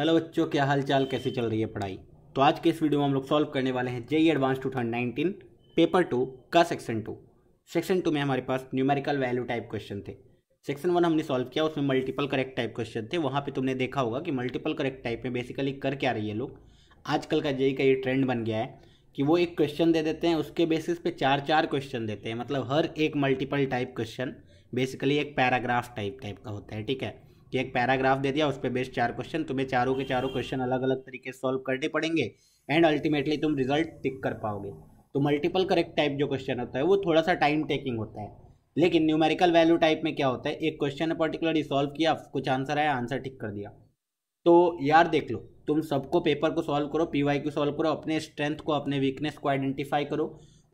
Hello बच्चों क्या हाल चाल कैसी चल रही है पढ़ाई तो आज के इस वीडियो में हम लोग सॉल्व करने वाले हैं JEE advanced two nineteen paper two का सेक्शन टू सेक्शन टू में हमारे पास न्यूमेरिकल वैल्यू टाइप क्वेश्चन थे सेक्शन वन हमने सॉल्व किया उसमें मल्टीपल करेक्ट टाइप क्वेश्चन थे वहाँ पर तुमने देखा होगा कि मल्टीपल करेक्ट टाइप में बेसिकली कर क्या रही है लोग आजकल का जेई e का ये ट्रेंड बन गया है कि वो एक क्वेश्चन दे देते हैं उसके बेसिस पे चार चार क्वेश्चन देते हैं मतलब हर एक मल्टीपल टाइप क्वेश्चन बेसिकली एक पैराग्राफ टाइप टाइप का होता है ठीक है कि एक पैराग्राफ दे दिया उस पर बेस्ट चार क्वेश्चन तुम्हें चारों के चारों क्वेश्चन अलग अलग तरीके से सॉल्व करने पड़ेंगे एंड अल्टीमेटली तुम रिजल्ट टिक कर पाओगे तो मल्टीपल करेक्ट टाइप जो क्वेश्चन होता है वो थोड़ा सा टाइम टेकिंग होता है लेकिन न्यूमेरिकल वैल्यू टाइप में क्या होता है एक क्वेश्चन पर्टिकुलरली सॉल्व किया कुछ आंसर आया आंसर टिक कर दिया तो यार देख लो तुम सबको पेपर को सॉल्व करो पी वाई को सॉल्व करो अपने स्ट्रेंथ को अपने वीकनेस को आइडेंटिफाई करो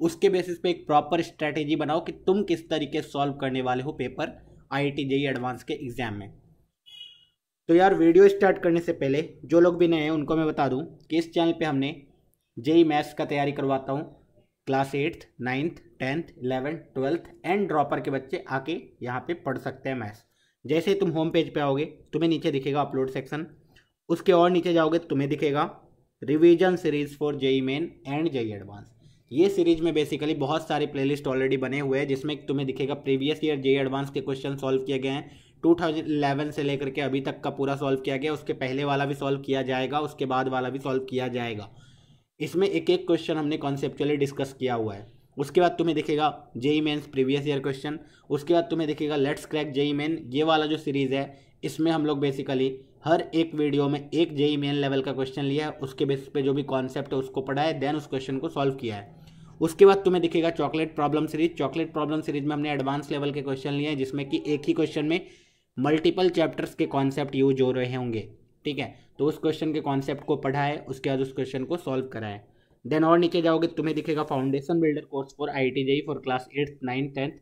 उसके बेसिस पे एक प्रॉपर स्ट्रैटेजी बनाओ कि तुम किस तरीके से सॉल्व करने वाले हो paper I I T advanced के एग्जाम में तो यार वीडियो स्टार्ट करने से पहले जो लोग भी नए हैं उनको मैं बता दूं कि इस चैनल पे हमने जेई मैथ्स e का तैयारी करवाता हूं class eighth ninth tenth eleventh twelfth and dropper के बच्चे आके यहाँ पे पढ़ सकते हैं मैथ्स जैसे ही तुम होम पेज पे आओगे तुम्हें नीचे दिखेगा अपलोड सेक्शन उसके और नीचे जाओगे तुम्हें दिखेगा revision series for JEE main and JEE advanced ये सीरीज में बेसिकली बहुत सारे प्लेलिस्ट ऑलरेडी बने हुए हैं जिसमें तुम्हें दिखेगा प्रीवियस ईयर जेई एडवांस के क्वेश्चन सॉल्व किए गए हैं 2011 से लेकर के अभी तक का पूरा सॉल्व किया गया उसके पहले वाला भी सॉल्व किया जाएगा उसके बाद वाला भी सॉल्व किया जाएगा इसमें एक एक क्वेश्चन हमने कॉन्सेप्चुअली डिस्कस किया हुआ है उसके बाद तुम्हें देखेगा JEE mains previous year question उसके बाद तुम्हें देखेगा लेट्स क्रैक जेई मेन ये वाला जो सीरीज़ है इसमें हम लोग बेसिकली हर एक वीडियो में एक जेई मेन लेवल का क्वेश्चन लिया है उसके बेस पे जो भी कॉन्सेप्ट है उसको पढ़ा है देन उस क्वेश्चन को सॉल्व किया है उसके बाद तुम्हें दिखेगा chocolate problem series chocolate problem series में हमने एडवांस लेवल के क्वेश्चन लिए हैं जिसमें कि एक ही क्वेश्चन में मल्टीपल चैप्टर्स के कॉन्सेप्ट यूज हो रहे होंगे ठीक है तो उस क्वेश्चन के कॉन्सेप्ट को पढ़ा है उसके बाद उस क्वेश्चन को सॉल्व कराए देन और नीचे जाओगे तुम्हें दिखेगा foundation builder course for I T JEE for class eighth ninth tenth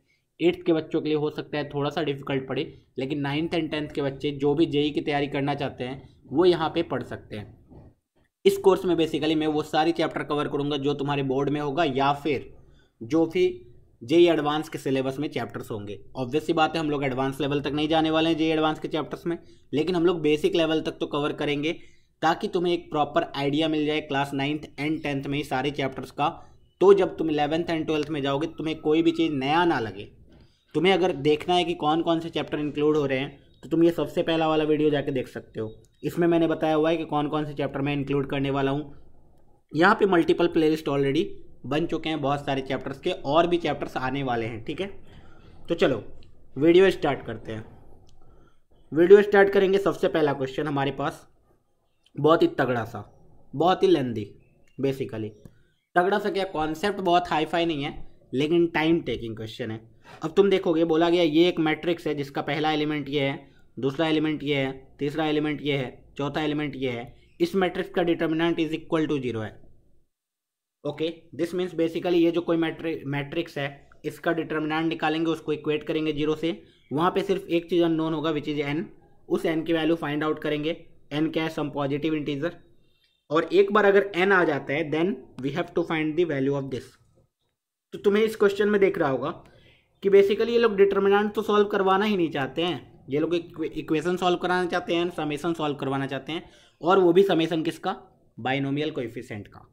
eighth के बच्चों के लिए हो सकता है थोड़ा सा डिफिकल्ट पड़े लेकिन नाइन्थ एंड टेंथ के बच्चे जो भी जेई e की तैयारी करना चाहते हैं वो यहाँ पे पढ़ सकते हैं इस कोर्स में बेसिकली मैं वो सारी चैप्टर कवर करूँगा जो तुम्हारे बोर्ड में होगा या फिर जो भी जेई एडवांस e के सिलेबस में चैप्टर्स होंगे ऑब्वियस सी बात है हम लोग एडवांस लेवल तक नहीं जाने वाले हैं जेई एडवांस e के चैप्टर्स में लेकिन हम लोग बेसिक लेवल तक तो कवर करेंगे ताकि तुम्हें एक प्रॉपर आइडिया मिल जाए क्लास नाइन्थ एंड टेंथ में ही सारे चैप्टर्स का तो जब तुम इलेवंथ एंड ट्वेल्थ में जाओगे तुम्हें कोई भी चीज़ नया ना लगे तुम्हें अगर देखना है कि कौन कौन से चैप्टर इंक्लूड हो रहे हैं तो तुम ये सबसे पहला वाला वीडियो जाके देख सकते हो इसमें मैंने बताया हुआ है कि कौन कौन से चैप्टर मैं इंक्लूड करने वाला हूँ यहाँ पे मल्टीपल प्लेलिस्ट ऑलरेडी बन चुके हैं बहुत सारे चैप्टर्स के और भी चैप्टर्स आने वाले हैं ठीक है तो चलो वीडियो स्टार्ट करते हैं वीडियो स्टार्ट करेंगे सबसे पहला क्वेश्चन हमारे पास बहुत ही तगड़ा सा बहुत ही लेंदी बेसिकली तगड़ा सा क्या कॉन्सेप्ट बहुत हाई फाई नहीं है लेकिन टाइम टेकिंग क्वेश्चन है अब तुम देखोगे बोला गया ये एक मैट्रिक्स है जिसका पहला एलिमेंट ये है दूसरा एलिमेंट ये है तीसरा एलिमेंट ये है चौथा एलिमेंट ये है इस मैट्रिक्स का determinant is equal to zero है ओके दिस मीन्स बेसिकली ये जो कोई मैट्रिक मैट्रिक्स है इसका डिटर्मिनेंट निकालेंगे उसको इक्वेट करेंगे जीरो से वहाँ पे सिर्फ एक चीज़ अननोन होगा विच इज़ एन उस एन की वैल्यू फाइंड आउट करेंगे एन क्या है सम पॉजिटिव इंटीजर और एक बार अगर एन आ जाता है then we have to find the value of this तो तुम्हें इस क्वेश्चन में देख रहा होगा कि बेसिकली ये लोग डिटर्मिनेंट तो सॉल्व करवाना ही नहीं चाहते हैं ये लोग इक्वेशन सॉल्व कराना चाहते हैं समेसन सॉल्व करवाना चाहते हैं और वो भी समेसन किसका बाइनोमियल कोएफिशिएंट का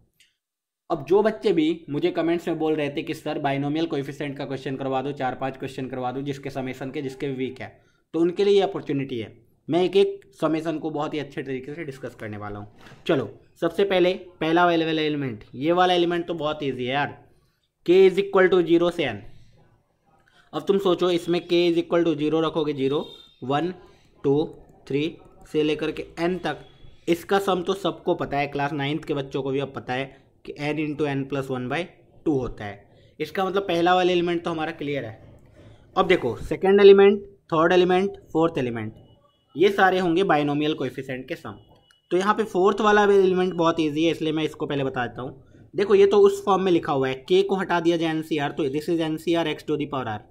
अब जो बच्चे भी मुझे कमेंट्स में बोल रहे थे कि सर बाइनोमियल कोफिशेंट का क्वेश्चन करवा दो चार पांच क्वेश्चन करवा दो जिसके समेसन के जिसके वीक है तो उनके लिए ये अपॉर्चुनिटी है मैं एक एक समेसन को बहुत ही अच्छे तरीके से डिस्कस करने वाला हूँ चलो सबसे पहले पहला अवेलेबल वाला एलिमेंट ये वाला एलिमेंट तो बहुत ईजी है यार k is equal to zero से एन अब तुम सोचो इसमें k is equal to zero रखोगे जीरो वन टू थ्री से लेकर के एन तक इसका सम तो सबको पता है क्लास नाइन्थ के बच्चों को भी अब पता है N into N plus one by two होता है इसका मतलब पहला वाला एलिमेंट तो हमारा क्लियर है अब देखो second element third element fourth element ये सारे होंगे बाइनोमियल कोफिशेंट के सम तो यहाँ पे फोर्थ वाला एलिमेंट बहुत ईजी है इसलिए मैं इसको पहले बता देता हूँ देखो ये तो उस फॉर्म में लिखा हुआ है के को हटा दिया जाए एनसीआर सी आर तो this is nCr x to the power r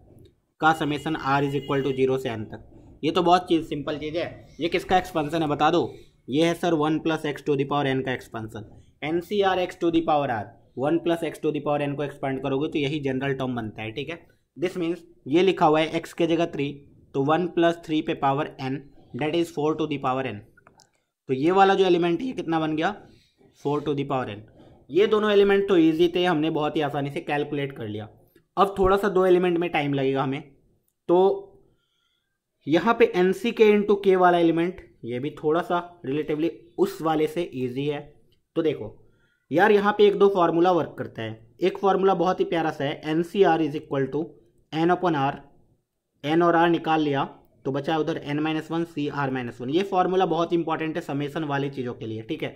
का summation r is equal to zero से एन तक ये तो बहुत चीज़ सिंपल चीज़ है ये किसका एक्सपेंसन है बता दो ये है sir one plus x to the power n का expansion n C r x to the power r one plus x to the power n को एक्सपेंड करोगे तो यही जनरल टर्म बनता है ठीक है दिस मीन्स ये लिखा हुआ है एक्स के जगह थ्री तो वन प्लस थ्री पे power n that is four to the power n तो ये वाला जो एलिमेंट है ये कितना बन गया फोर टू दावर एन ये दोनों एलिमेंट तो ईजी थे हमने बहुत ही आसानी से कैलकुलेट कर लिया अब थोड़ा सा दो एलिमेंट में टाइम लगेगा हमें तो यहाँ पे एन सी के इंटू के वाला एलिमेंट ये भी थोड़ा सा रिलेटिवली उस वाले से ईजी है तो देखो यार यहाँ पे एक दो फार्मूला वर्क करता है एक फार्मूला बहुत ही प्यारा सा है n C are is equal to n upon r n और आर निकाल लिया तो बचा उधर n minus one C are minus one ये फार्मूला बहुत इंपॉर्टेंट है समेसन वाली चीज़ों के लिए ठीक है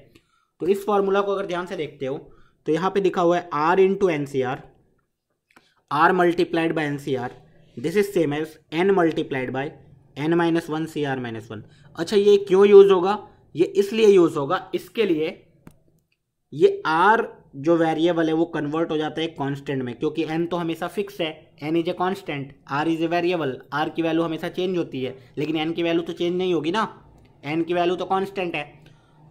तो इस फार्मूला को अगर ध्यान से देखते हो तो यहाँ पे दिखा हुआ है r into N C r r multiplied by n C r this is same as n multiplied by n minus one C are minus one अच्छा ये क्यों यूज़ होगा ये इसलिए यूज़ होगा इसके लिए ये आर जो वेरिएबल है वो कन्वर्ट हो जाता है कांस्टेंट में क्योंकि एन तो हमेशा फिक्स है n is a constant r is a variable r की वैल्यू हमेशा चेंज होती है लेकिन एन की वैल्यू तो चेंज नहीं होगी ना एन की वैल्यू तो कांस्टेंट है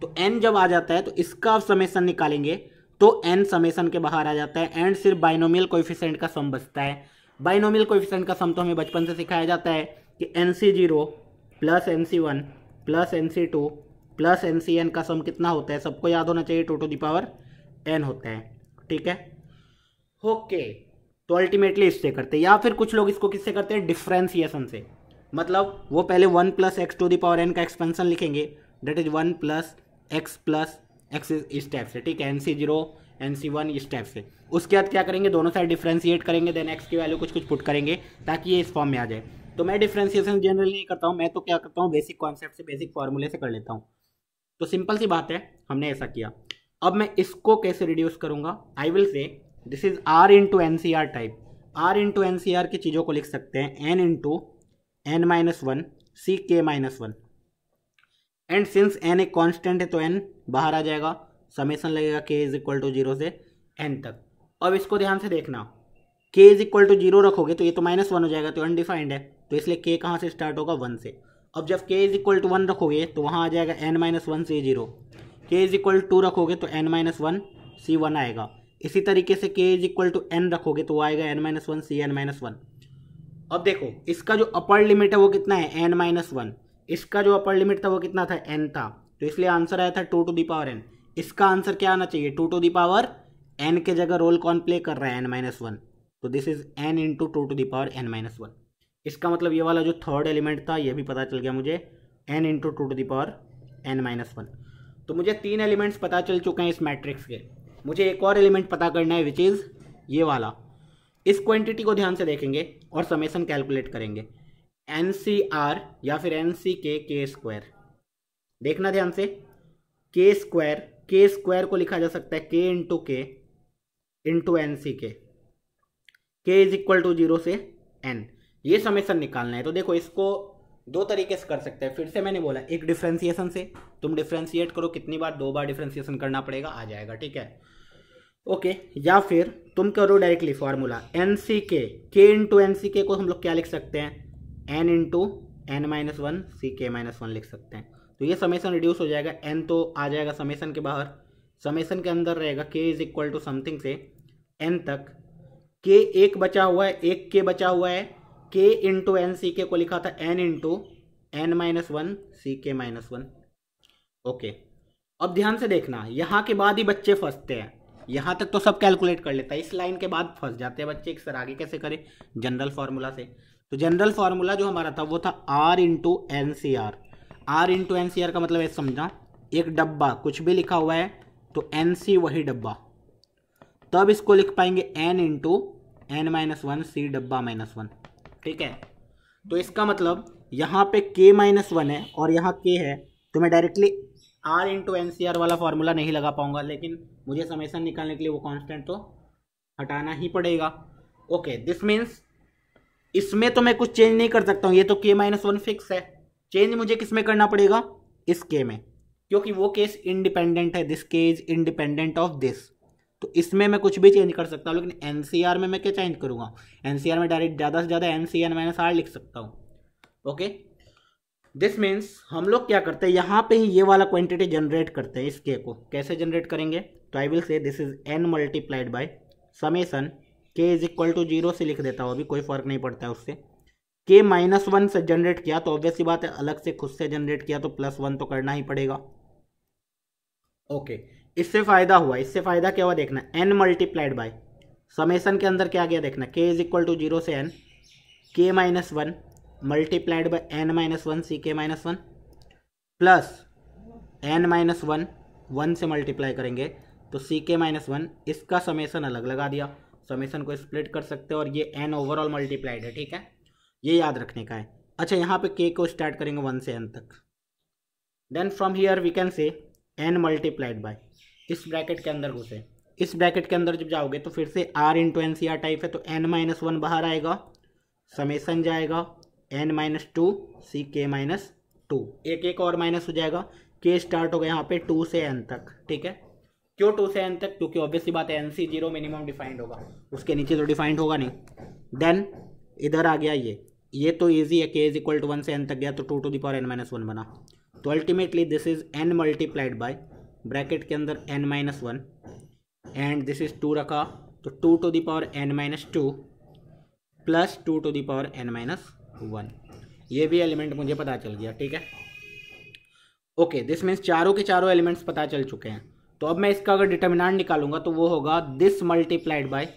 तो एन जब आ जाता है तो इसका आप समेसन निकालेंगे तो एन समेसन के बाहर आ जाता है एंड सिर्फ बाइनोमियल कोफिशेंट का सम बचता है बाइनोमियल कोफिशेंट का सम तो हमें बचपन से सिखाया जाता है कि n C zero plus n C one plus n C two plus n C n का सम कितना होता है सबको याद होना चाहिए टू टू दावर एन होता है ठीक है ओके तो अल्टीमेटली इससे करते हैं या फिर कुछ लोग इसको किससे करते हैं डिफ्रेंसिएशन से मतलब वो पहले one plus x to the power n का एक्सपेंशन लिखेंगे that is one plus x plus x इस टाइप से ठीक है n C zero n C one इस टाइप से उसके बाद क्या करेंगे दोनों साइड डिफ्रेंशिएट करेंगे देन एक्स की वैल्यू कुछ कुछ पुट करेंगे ताकि ये इस फॉर्म में आ जाए तो मैं डिफ्रेंशिएशन जनरली नहीं करता हूँ मैं तो क्या करता हूँ बेसिक कॉन्सेप्ट से बेसिक फॉर्मूले से कर लेता हूँ तो सिंपल सी बात है हमने ऐसा किया अब मैं इसको कैसे रिड्यूस करूंगा I will say this is r into n C r type r into n C r की चीज़ों को लिख सकते हैं n into N minus one C k minus one and since n एक कॉन्स्टेंट है तो एन बाहर आ जाएगा समेसन लगेगा k is equal to zero से एन तक अब इसको ध्यान से देखना k is equal to zero रखोगे तो ये तो माइनस वन हो जाएगा तो अनडिफाइंड है तो इसलिए के कहाँ से स्टार्ट होगा वन से अब जब के इज इक्वल टू वन रखोगे तो वहाँ आ जाएगा n minus one C zero के इज इक्वल टू रखोगे तो n minus one C one आएगा इसी तरीके से के इज इक्वल टू एन रखोगे तो वो आएगा n minus one C n minus one अब देखो इसका जो अपर लिमिट है वो कितना है एन माइनस वन इसका जो अपर लिमिट था वो कितना था एन था तो इसलिए आंसर आया था two to the power n इसका आंसर क्या आना चाहिए two to the power n के जगह रोल कौन प्ले कर रहा है एन माइनस वन तो this is N into two to the power n minus one इसका मतलब ये वाला जो थर्ड एलिमेंट था ये भी पता चल गया मुझे n into two to the power N minus one तो मुझे तीन एलिमेंट्स पता चल चुके हैं इस मैट्रिक्स के मुझे एक और एलिमेंट पता करना है विच इज़ ये वाला इस क्वांटिटी को ध्यान से देखेंगे और समेसन कैलकुलेट करेंगे एन सी आर या फिर एन सी के के स्क्वायर देखना ध्यान से के स्क्वायर के स्क्वायर को लिखा जा सकता है के इंटू के into n C k k is equal to zero से एन ये समेसन निकालना है तो देखो इसको दो तरीके से कर सकते हैं फिर से मैंने बोला एक डिफ्रेंसिएशन से तुम डिफ्रेंसिएट करो कितनी बार दो बार डिफ्रेंसिएशन करना पड़ेगा आ जाएगा ठीक है ओके या फिर तुम करो directly formula N C k के इंटू एन सी के को हम लोग क्या लिख सकते हैं n into N minus one C k minus one लिख सकते हैं तो ये समेसन रिड्यूस हो जाएगा एन तो आ जाएगा समेसन के बाहर समेसन के अंदर रहेगा k is equal to something से एन तक के एक बचा हुआ है एक के बचा हुआ है के इंटू एन सी के को लिखा था n into N minus one C k minus one okay अब ध्यान से देखना यहाँ के बाद ही बच्चे फंसते हैं यहाँ तक तो सब कैलकुलेट कर लेता है इस लाइन के बाद फंस जाते हैं बच्चे एक सर आगे कैसे करें जनरल फार्मूला से तो जनरल फार्मूला जो हमारा था वो था r into n C r r into n C r का मतलब ऐसे समझा एक डब्बा कुछ भी लिखा हुआ है तो एन सी वही डब्बा तब इसको लिख पाएंगे n into N minus one C डब्बा माइनस वन ठीक है तो इसका मतलब यहाँ पे k माइनस वन है और यहाँ k है तो मैं directly r into n C r वाला फार्मूला नहीं लगा पाऊंगा लेकिन मुझे समेसन निकालने के लिए वो कांस्टेंट तो हटाना ही पड़ेगा ओके दिस मीन्स इसमें तो मैं कुछ चेंज नहीं कर सकता हूँ ये तो के माइनस वन फिक्स है चेंज मुझे किस में करना पड़ेगा इस के में क्योंकि वो केस इंडिपेंडेंट है this k is independent of this तो इसमें मैं कुछ भी चेंज कर सकता हूँ लेकिन एन में मैं क्या चेंज करूँगा एन में डायरेक्ट ज़्यादा से ज़्यादा एन सी लिख सकता हूँ ओके दिस मीन्स हम लोग क्या करते हैं यहाँ पे ही ये वाला क्वांटिटी जनरेट करते हैं इस के को कैसे जनरेट करेंगे तो I will say this is n multiplied by summation k is equal to zero से लिख देता हूँ अभी कोई फर्क नहीं पड़ता है उससे के माइनस वन से जनरेट किया तो ऑब्वियसली बात है अलग से खुद से जनरेट किया तो प्लस वन तो करना ही पड़ेगा ओके okay. इससे फायदा हुआ इससे फायदा क्या हुआ देखना एन मल्टीप्लाइड बाय समेसन के अंदर क्या गया देखना k is equal to zero से n k minus one multiplied by N minus one C k minus one plus N minus one one से मल्टीप्लाई करेंगे तो सी के माइनस वन इसका समेसन अलग लगा दिया समेसन को स्प्लिट कर सकते हो और ये एन ओवरऑल मल्टीप्लाइड है ठीक है ये याद रखने का है अच्छा यहाँ पे के को स्टार्ट करेंगे वन से एन तक then from here we can say n multiplied by इस ब्रैकेट के अंदर घुसे इस ब्रैकेट के अंदर जब जाओगे तो फिर से r into n C r type है तो एन माइनस वन बाहर आएगा समेसन जाएगा n minus to C k minus two एक एक और माइनस हो जाएगा के स्टार्ट हो गया यहाँ पे टू से एन तक ठीक है क्यों टू से एन तक क्योंकि ऑब्वियसली बात है n C zero minimum defined होगा उसके नीचे तो डिफाइंड होगा नहीं देन इधर आ गया ये ये तो ईजी है k is equal to one से एन तक गया तो two to the power N minus one बना तो ultimately this is n multiplied by bracket के अंदर n minus one and this is two रखा तो two to the power N minus two plus two to the power N minus one ये भी element मुझे पता चल गया ठीक है ओके दिस मीन्स चारों के चारों एलिमेंट्स पता चल चुके हैं तो अब मैं इसका अगर डिटर्मिनाट निकालूंगा तो वो होगा दिस मल्टीप्लाइड बाय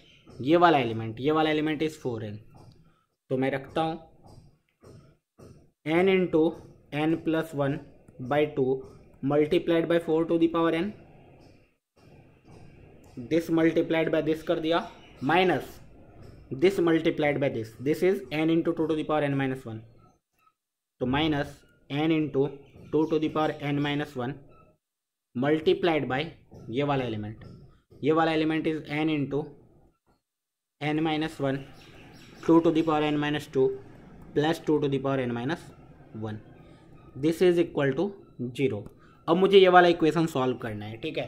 ये वाला एलिमेंट ये वाला एलिमेंट इज फोर एन तो मैं रखता हूँ N into N plus one by two multiplied by four to the power N this multiplied by this कर दिया minus this multiplied by this this is N into two to the power N minus one तो minus N into two to the power N minus one multiplied by ये वाला element ये वाला element is N into N minus one two to the power N minus two plus two to the power N minus one this is equal to zero अब मुझे ये वाला equation solve करना है ठीक है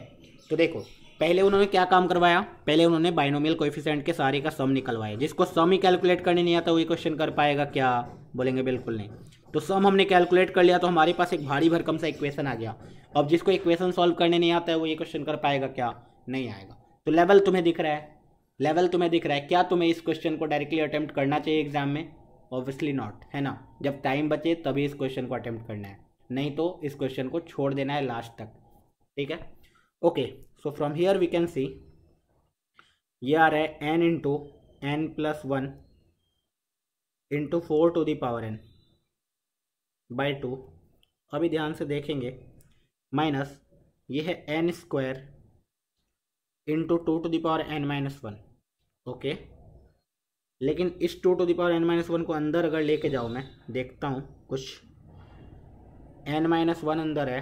तो देखो पहले उन्होंने क्या काम करवाया पहले उन्होंने बाइनोमियल कोफिशेंट के सारे का सम निकलवाया जिसको सम ही कैलकुलेट करने नहीं आता वही क्वेश्चन कर पाएगा क्या बोलेंगे बिल्कुल नहीं तो सम हमने कैलकुलेट कर लिया तो हमारे पास एक भारी भरकम सा इक्वेशन आ गया अब जिसको इक्वेशन सॉल्व करने नहीं आता है वो ये क्वेश्चन कर पाएगा क्या नहीं आएगा तो लेवल तुम्हें दिख रहा है लेवल तुम्हें दिख रहा है क्या तुम्हें इस क्वेश्चन को डायरेक्टली अटैम्प्ट करना चाहिए एग्जाम में ऑब्वियसली नॉट है ना जब टाइम बचे तभी इस क्वेश्चन को अटैम्प्ट करना है नहीं तो इस क्वेश्चन को छोड़ देना है लास्ट तक ठीक है okay so from here we can see ये आ रहा है N into N plus one into four to the power N by two अभी ध्यान से देखेंगे माइनस ये है N square into two to the power N minus one okay लेकिन इस two to the power N minus one को अंदर अगर लेके जाओ मैं देखता हूँ कुछ एन माइनस वन अंदर है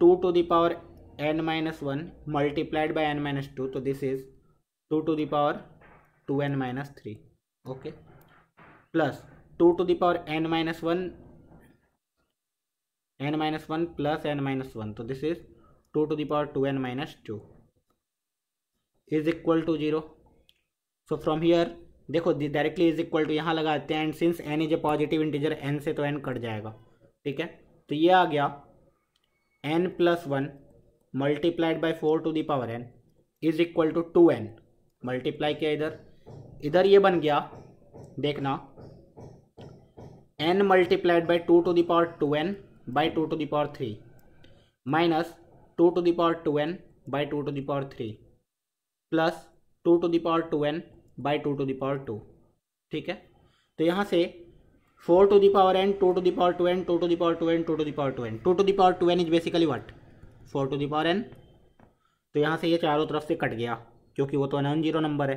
two to the power N minus one multiplied by N minus two तो this is two to the power two N minus three okay plus two to the power N minus one N minus one plus N minus one तो this is two to the power two N minus two is equal to zero so from here देखो directly is equal to यहाँ लगाते हैं and since N is A positive integer N से तो N cut जाएगा ठीक है तो ये आ गया N plus one multiplied by four to the power N is equal to two N multiply किया इधर इधर ये बन गया देखना N multiplied by two to the power two N by two to the power three minus two to the power two N by two to the power three plus two to the power two N by two to the power two ठीक है तो यहाँ से 4 to the power n, 2 to the power 2n, 2 to the power 2n, 2 to the power 2n. 2 to the power 2n is basically what 4 to the power n. तो यहाँ से ये चारों तरफ से कट गया क्योंकि वो तो नॉन जीरो नंबर है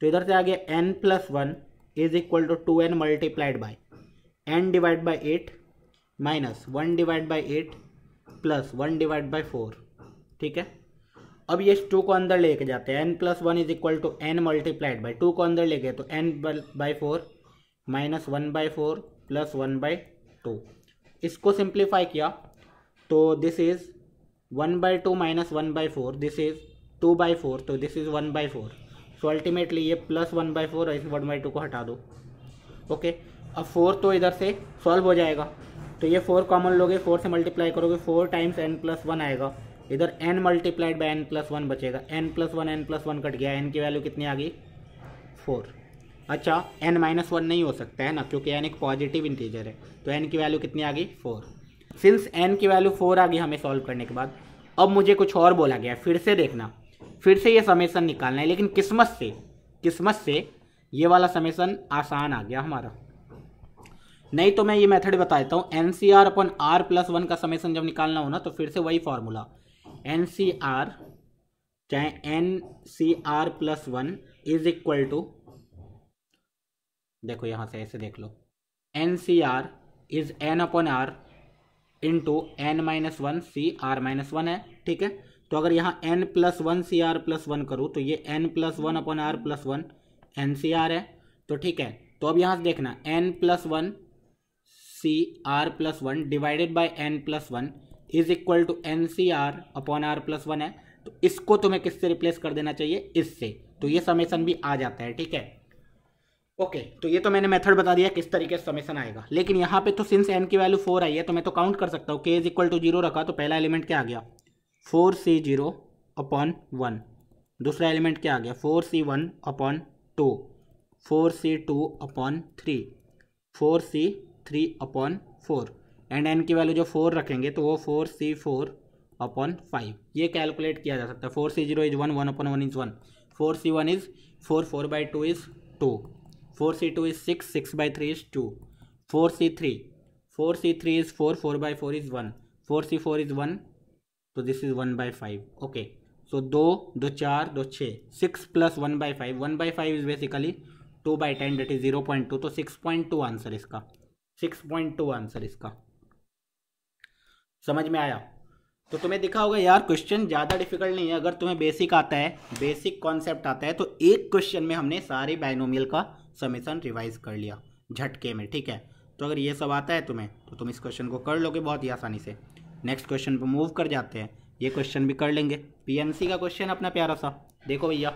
तो इधर से आ गया N plus one is equal to two N multiplied by N divide by eight minus one divide by eight plus one divide by four ठीक है अब ये टू को अंदर लेके जाते हैं N plus one is equal to N multiplied by two को अंदर ले गए तो N by four minus one by four plus one by two इसको सिंप्लीफाई किया तो this is one by two minus one by four this is two by four तो this is one by four so ultimately ये plus one by four और इस one by two को हटा दो ओके okay. अब फोर तो इधर से सॉल्व हो जाएगा तो ये फोर कॉमन लोगे फोर से मल्टीप्लाई करोगे four times N plus one आएगा इधर N multiplied by N plus one बचेगा N plus one N plus one cut गया एन की वैल्यू कितनी आ गई फोर अच्छा एन माइनस वन नहीं हो सकता है ना क्योंकि एन एक पॉजिटिव इंटीजर है तो एन की वैल्यू कितनी आ गई फोर सिंस एन की वैल्यू फोर आ गई हमें सॉल्व करने के बाद अब मुझे कुछ और बोला गया फिर से देखना फिर से ये समेसन निकालना है लेकिन किस्मत से किस्मत से ये वाला समेसन आसान आ गया हमारा नहीं तो मैं ये मेथड बता देता हूँ N C R upon R plus one का समेसन जब निकालना हो ना तो फिर से वही फॉर्मूला एन सी आर चाहे N C R plus one is equal to देखो यहाँ से ऐसे देख लो N C are is N upon R into N minus one C are minus one है ठीक है तो अगर यहाँ N plus one C R plus one करूँ तो ये N plus one upon R plus one N C R है तो ठीक है तो अब यहाँ से देखना N plus one C R plus one divided by N plus one is equal to N C R upon R plus one है तो इसको तुम्हें किससे रिप्लेस कर देना चाहिए इससे तो ये समेसन भी आ जाता है ठीक है ओके okay, तो ये तो मैंने मेथड बता दिया किस तरीके से समेसन आएगा लेकिन यहाँ पे तो सिंस एन की वैल्यू फोर आई है तो मैं तो काउंट कर सकता हूँ के इज इक्वल टू जीरो रखा तो पहला एलिमेंट क्या आ गया four C zero upon one दूसरा एलिमेंट क्या आ गया four C one upon two four C two upon three four C three upon four and N की वैल्यू जो फोर रखेंगे तो वो four C four upon five ये कैलकुलेट किया जा सकता है four C zero is one one upon one is one four C one is four four by two is two four C two is six six by three is two four C three four C three is four four by four is one four C four is one तो this is one by five okay so दो दो चार दो छः six plus one by five one by five is basically two by ten that is zero point two तो six point two answer इसका six point two answer इसका समझ में आया तो तुम्हें दिखा होगा यार क्वेश्चन ज़्यादा डिफिकल्ट नहीं है अगर तुम्हें बेसिक आता है बेसिक कॉन्सेप्ट आता है तो एक क्वेश्चन में हमने सारे बाइनोमियल का समीसन रिवाइज कर लिया झटके में ठीक है तो अगर ये सब आता है तुम्हें तो तुम इस क्वेश्चन को कर लोगे बहुत ही आसानी से नेक्स्ट क्वेश्चन पर मूव कर जाते हैं ये क्वेश्चन भी कर लेंगे पी का क्वेश्चन अपना प्यारा सा देखो भैया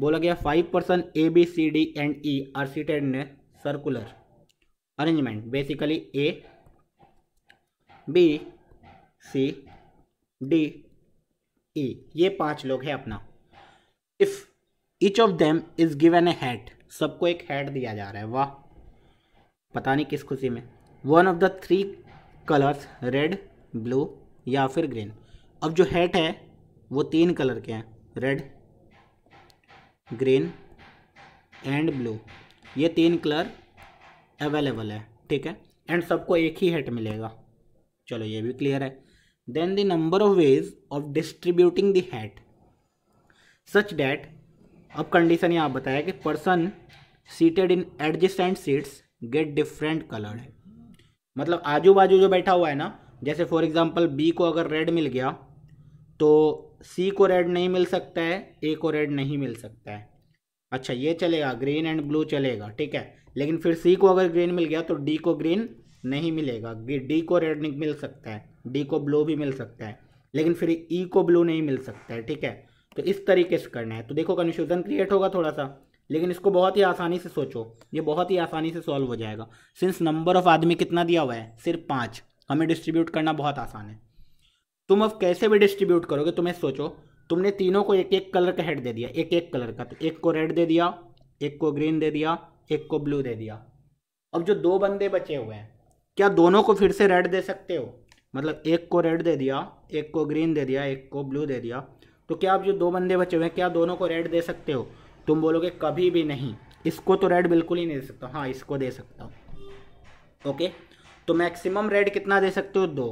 बोला गया five person A B C D and E are seated ने circular arrangement basically A B C D E ये पांच लोग हैं अपना if each of them is given a hat सबको एक हेड दिया जा रहा है वाह पता नहीं किस खुशी में one of the three colours red blue या फिर ग्रीन अब जो हेड है वो तीन कलर के हैं रेड ग्रीन एंड ब्लू ये तीन कलर अवेलेबल है ठीक है एंड सबको एक ही हेट मिलेगा चलो ये भी क्लियर है then the number of ways of distributing the head such that अब कंडीशन यहाँ बताया कि person seated in adjacent seats get different colour है मतलब आजू बाजू जो बैठा हुआ है ना जैसे फॉर एग्जांपल बी को अगर रेड मिल गया तो सी को रेड नहीं मिल सकता है ए को रेड नहीं मिल सकता है अच्छा ये चलेगा ग्रीन एंड ब्लू चलेगा ठीक है लेकिन फिर सी को अगर ग्रीन मिल गया तो डी को ग्रीन नहीं मिलेगा डी को रेड नहीं मिल सकता है डी को ब्लू भी मिल सकता है लेकिन फिर ई e को ब्लू नहीं मिल सकता है ठीक है तो इस तरीके से करना है तो देखो कन्फ्यूज़न क्रिएट होगा थोड़ा सा लेकिन इसको बहुत ही आसानी से सोचो ये बहुत ही आसानी से सॉल्व हो जाएगा सिंस नंबर ऑफ आदमी कितना दिया हुआ है सिर्फ पाँच हमें डिस्ट्रीब्यूट करना बहुत आसान है तुम अब कैसे भी डिस्ट्रीब्यूट करोगे तुम्हें सोचो तुमने तीनों को एक एक कलर का हेड दे दिया एक एक कलर का तो एक को रेड दे दिया एक को ग्रीन दे दिया एक को ब्लू दे दिया अब जो दो बंदे बचे हुए हैं क्या दोनों को फिर से रेड दे सकते हो मतलब एक को रेड दे दिया एक को ग्रीन दे दिया एक को ब्लू दे दिया तो क्या आप जो दो बंदे बचे हुए हैं क्या दोनों को रेड दे सकते हो तुम बोलोगे कभी भी नहीं इसको तो रेड बिल्कुल ही नहीं दे सकता हाँ इसको दे सकता हूँ ओके तो मैक्सिमम रेड कितना दे सकते हो दो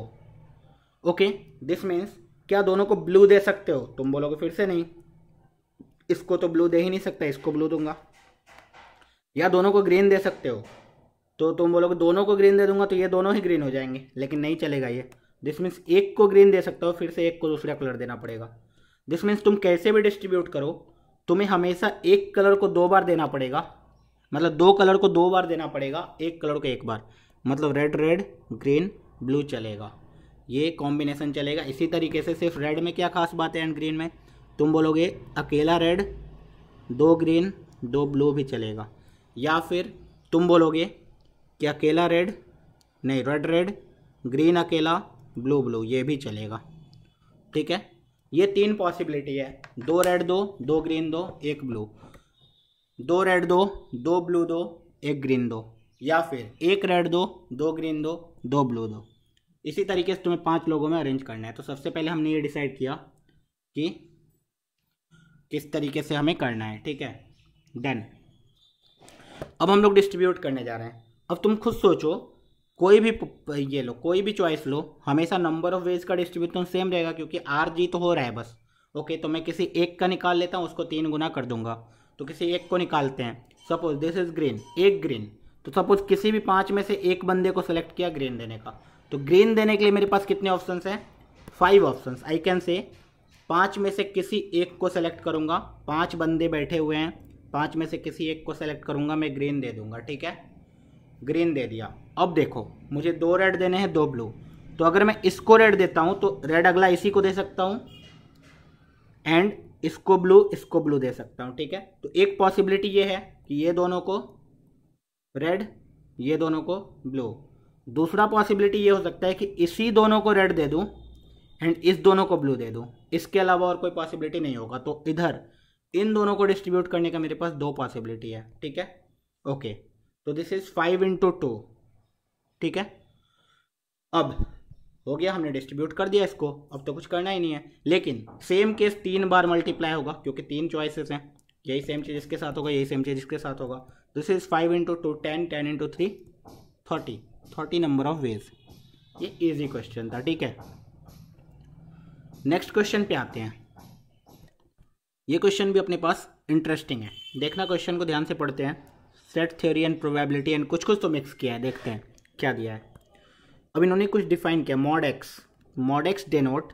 ओके दिस मीन्स क्या दोनों को ब्लू दे सकते हो तुम बोलोगे फिर से नहीं इसको तो ब्लू दे ही नहीं सकता इसको ब्लू दूंगा या दोनों को ग्रीन दे सकते हो तो तुम बोलोगे दोनों को ग्रीन दे दूंगा तो ये दोनों ही ग्रीन हो जाएंगे लेकिन नहीं चलेगा ये दिस मीन्स एक को ग्रीन दे सकता हो फिर से एक को दूसरा कलर देना पड़ेगा दिस मीन्स तुम कैसे भी डिस्ट्रीब्यूट करो तुम्हें हमेशा एक कलर को दो बार देना पड़ेगा मतलब दो कलर को दो बार देना पड़ेगा एक कलर को एक बार मतलब रेड रेड ग्रीन ब्लू चलेगा ये कॉम्बिनेशन चलेगा इसी तरीके से सिर्फ रेड में क्या खास बात है एंड ग्रीन में तुम बोलोगे अकेला रेड दो ग्रीन दो ब्लू भी चलेगा या फिर तुम बोलोगे कि अकेला रेड नहीं रेड रेड ग्रीन अकेला ब्लू ब्लू ये भी चलेगा ठीक है ये तीन पॉसिबिलिटी है दो रेड दो दो ग्रीन दो एक ब्लू दो रेड दो दो ब्लू दो एक ग्रीन दो या फिर एक रेड दो दो ग्रीन दो दो ब्लू दो इसी तरीके से तुम्हें पांच लोगों में अरेंज करना है तो सबसे पहले हमने ये डिसाइड किया कि किस तरीके से हमें करना है ठीक है डन अब हम लोग डिस्ट्रीब्यूट करने जा रहे हैं अब तुम खुद सोचो कोई भी ये लो कोई भी चॉइस लो हमेशा नंबर ऑफ वेज का डिस्ट्रीब्यूशन सेम रहेगा क्योंकि आर जी तो हो रहा है बस ओके तो मैं किसी एक का निकाल लेता हूँ उसको तीन गुना कर दूंगा तो किसी एक को निकालते हैं सपोज दिस इज ग्रीन एक ग्रीन तो सपोज किसी भी पाँच में से एक बंदे को सिलेक्ट किया ग्रीन देने का तो ग्रीन देने के लिए मेरे पास कितने ऑप्शन हैं फाइव ऑप्शन आई कैन से पाँच में से किसी एक को सेलेक्ट करूँगा पाँच बंदे बैठे हुए हैं पाँच में से किसी एक को सेलेक्ट करूँगा मैं ग्रीन दे दूँगा ठीक है ग्रीन दे दिया अब देखो मुझे दो रेड देने हैं दो ब्लू तो अगर मैं इसको रेड देता हूँ तो रेड अगला इसी को दे सकता हूँ एंड इसको ब्लू इसको ब्लू दे सकता हूँ ठीक है तो एक पॉसिबिलिटी ये है कि ये दोनों को रेड ये दोनों को ब्लू दूसरा पॉसिबिलिटी ये हो सकता है कि इसी दोनों को रेड दे दूँ एंड इस दोनों को ब्लू दे दूँ इसके अलावा और कोई पॉसिबिलिटी नहीं होगा तो इधर इन दोनों को डिस्ट्रीब्यूट करने का मेरे पास दो पॉसिबिलिटी है ठीक है ओके तो this is five into two ठीक है अब हो गया हमने डिस्ट्रीब्यूट कर दिया इसको अब तो कुछ करना ही नहीं है लेकिन सेम केस तीन बार मल्टीप्लाई होगा क्योंकि तीन चॉइसेस हैं यही सेम चीज़ इसके साथ होगा यही सेम चीज़ इसके साथ होगा this is five into two ten ten into three thirty thirty number of ways ये इजी क्वेश्चन था ठीक है नेक्स्ट क्वेश्चन पे आते हैं ये क्वेश्चन भी अपने पास इंटरेस्टिंग है देखना क्वेश्चन को ध्यान से पढ़ते हैं set theory and probability and कुछ कुछ तो मिक्स किया है देखते हैं क्या दिया है अब इन्होंने कुछ डिफाइन किया mod X mod X denote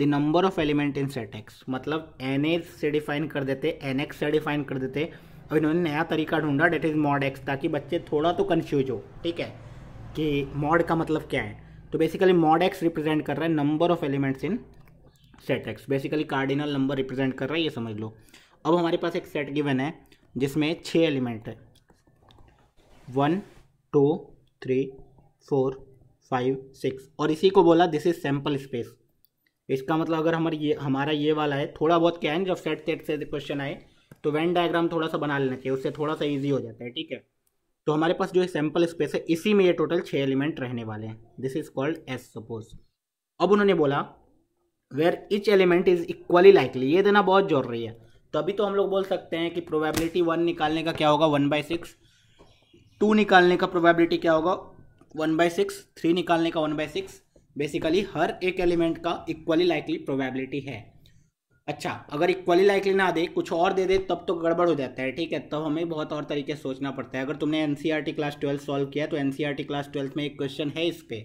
the number of element in set X मतलब एन ए से डिफाइन कर देते एन एक्स से डिफाइन कर देते अब इन्होंने नया तरीका ढूंढा डेट इज़ मॉड एक्स ताकि बच्चे थोड़ा तो कन्फ्यूज हो ठीक है कि मॉड का मतलब क्या है तो बेसिकली मॉड एक्स रिप्रेजेंट कर रहा है number of elements in set X basically cardinal number represent कर रहा है ये समझ लो अब हमारे पास एक सेट गिवन है जिसमें छः एलिमेंट है one two three four five six और इसी को बोला दिस इज सैम्पल स्पेस इसका मतलब अगर हमारे ये हमारा ये वाला है थोड़ा बहुत क्या है जब सेट सेट से क्वेश्चन आए तो वेन डायग्राम थोड़ा सा बना लेना चाहिए उससे थोड़ा सा ईजी हो जाता है ठीक है तो हमारे पास जो सैम्पल स्पेस है इसी में ये टोटल छः एलिमेंट रहने वाले हैं this is called S suppose अब उन्होंने बोला where each element is equally likely ये देना बहुत जरूरी है तो अभी तो हम लोग बोल सकते हैं कि प्रोबेबिलिटी वन निकालने का क्या होगा वन बाई सिक्स टू निकालने का प्रोबेबिलिटी क्या होगा वन बाई सिक्स थ्री निकालने का वन बाई सिक्स बेसिकली हर एक एलिमेंट का इक्वली लाइकली प्रोबेबिलिटी है अच्छा अगर इक्वली लाइकली ना दे कुछ और दे दे तब तो गड़बड़ हो जाता है ठीक है तब हमें बहुत और तरीके सोचना पड़ता है अगर तुमने एन क्लास ट्वेल्थ सॉल्व किया तो एन क्लास ट्वेल्थ में एक क्वेश्चन है इस पर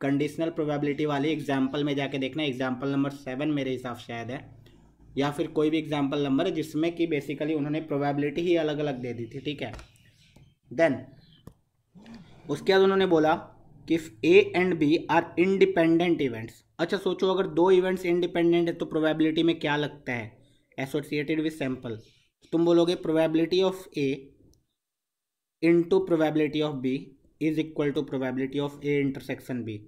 कंडीशनल प्रोबेबिलिटी वाली एग्जाम्पल में जाके देखना एग्जाम्पल नंबर सेवन मेरे हिसाब शायद है या फिर कोई भी एग्जाम्पल नंबर है जिसमें कि बेसिकली उन्होंने प्रोबेबिलिटी ही अलग अलग दे दी थी ठीक है देन उसके बाद उन्होंने बोला कि A and B are independent events अच्छा सोचो अगर दो इवेंट्स इंडिपेंडेंट है तो प्रोबेबिलिटी में क्या लगता है एसोसिएटेड विद सैंपल तुम बोलोगे probability of A into probability of B is equal to probability of A intersection B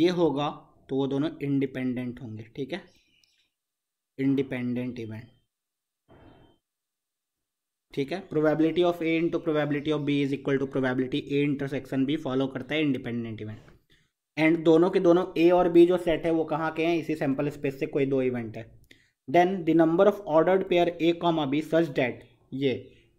ये होगा तो वो दोनों इंडिपेंडेंट होंगे ठीक है इंडिपेंडेंट इवेंट ठीक है probability of A into probability of B is equal to probability A intersection B follow करता है इंडिपेंडेंट इवेंट एंड दोनों के दोनों ए और बी जो सेट है वो कहाँ के हैं इसी सैम्पल स्पेस से कोई दो इवेंट है then the number of ordered pair A comma B such that ये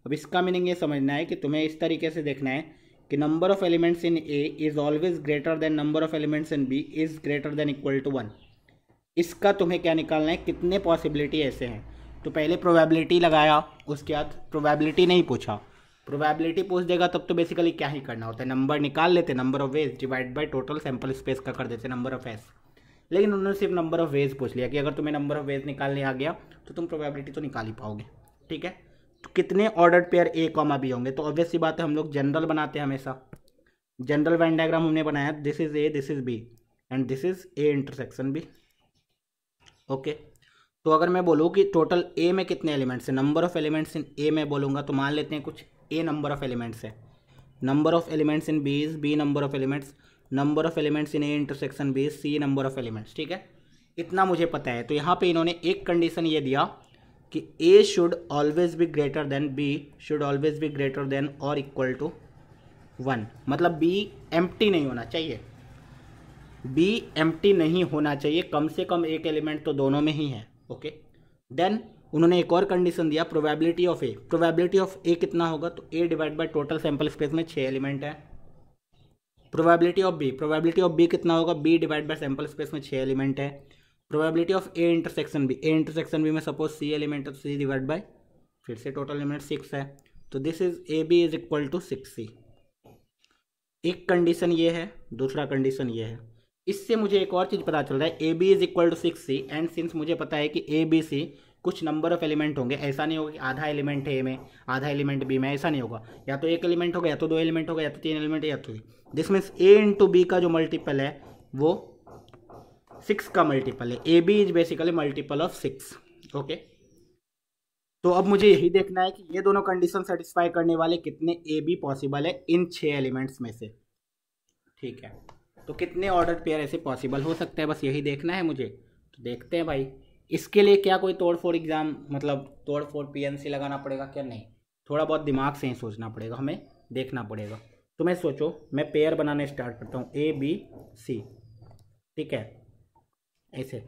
अब इसका मीनिंग ये समझना है कि तुम्हें इस तरीके से देखना है कि number of elements in A is always greater than number of elements in B is greater than equal to one इसका तुम्हें क्या निकालना है कितने पॉसिबिलिटी ऐसे हैं तो पहले प्रोबेबिलिटी लगाया उसके बाद प्रोबेबिलिटी नहीं पूछा प्रोबेबिलिटी पूछ देगा तब तो बेसिकली क्या ही करना होता है नंबर निकाल लेते number of ways divide by total sample space का कर देते नंबर ऑफ एस लेकिन उन्होंने सिर्फ नंबर ऑफ वेज पूछ लिया कि अगर तुम्हें नंबर ऑफ वेज निकालने आ गया तो तुम प्रोबेबिलिटी तो निकाल ही पाओगे ठीक है तो कितने order pair A comma B होंगे तो ऑब्वियस सी बात है हम लोग जनरल बनाते हैं हमेशा जनरल वैन डायग्राम हमने बनाया this is A this is B and this is A intersection B okay तो अगर मैं बोलूँ कि टोटल ए में कितने एलिमेंट्स हैं number of elements in A में बोलूँगा तो मान लेते हैं कुछ ए नंबर ऑफ़ एलिमेंट्स है number of elements in B is B number of elements number of elements in A intersection B is C number of elements ठीक है इतना मुझे पता है तो यहाँ पे इन्होंने एक कंडीशन ये दिया कि A should always be greater than B should always be greater than और इक्वल टू वन मतलब बी एम नहीं होना चाहिए बी एम नहीं होना चाहिए कम से कम एक एलिमेंट तो दोनों में ही है ओके देन उन्होंने एक और कंडीशन दिया probability of A probability of A कितना होगा तो A divide by total sample space में छः एलिमेंट है probability of B probability of B कितना होगा B divide by sample space में छः एलिमेंट है probability of A intersection B A intersection B में सपोज सी एलिमेंट है तो सी डिवाइड बाई फिर से टोटल एलिमेंट सिक्स है तो this is A B is equal to six C एक कंडीशन ये है दूसरा कंडीशन ये है इससे मुझे एक और चीज़ पता चल रहा है A B is equal to six C and since मुझे पता है कि ए बी सी कुछ नंबर ऑफ एलिमेंट होंगे ऐसा नहीं होगा कि आधा एलिमेंट है ए में आधा एलिमेंट बी में ऐसा नहीं होगा या तो एक एलिमेंट होगा या तो दो एलिमेंट होगा या तो तीन एलिमेंट या तो this means A into B का जो मल्टीपल है वो सिक्स का मल्टीपल है A B is basically multiple of six okay तो अब मुझे यही देखना है कि ये दोनों कंडीशन सेटिस्फाई करने वाले कितने ए बी पॉसिबल है इन छः एलिमेंट्स में से ठीक है तो कितने ऑर्डर पेयर ऐसे पॉसिबल हो सकते हैं बस यही देखना है मुझे तो देखते हैं भाई इसके लिए क्या कोई तोड़ फोड़ एग्ज़ाम मतलब तोड़ फोड़ पी लगाना पड़ेगा क्या नहीं थोड़ा बहुत दिमाग से ही सोचना पड़ेगा हमें देखना पड़ेगा तो मैं सोचो मैं पेयर बनाने स्टार्ट करता हूँ ए बी सी ठीक है ऐसे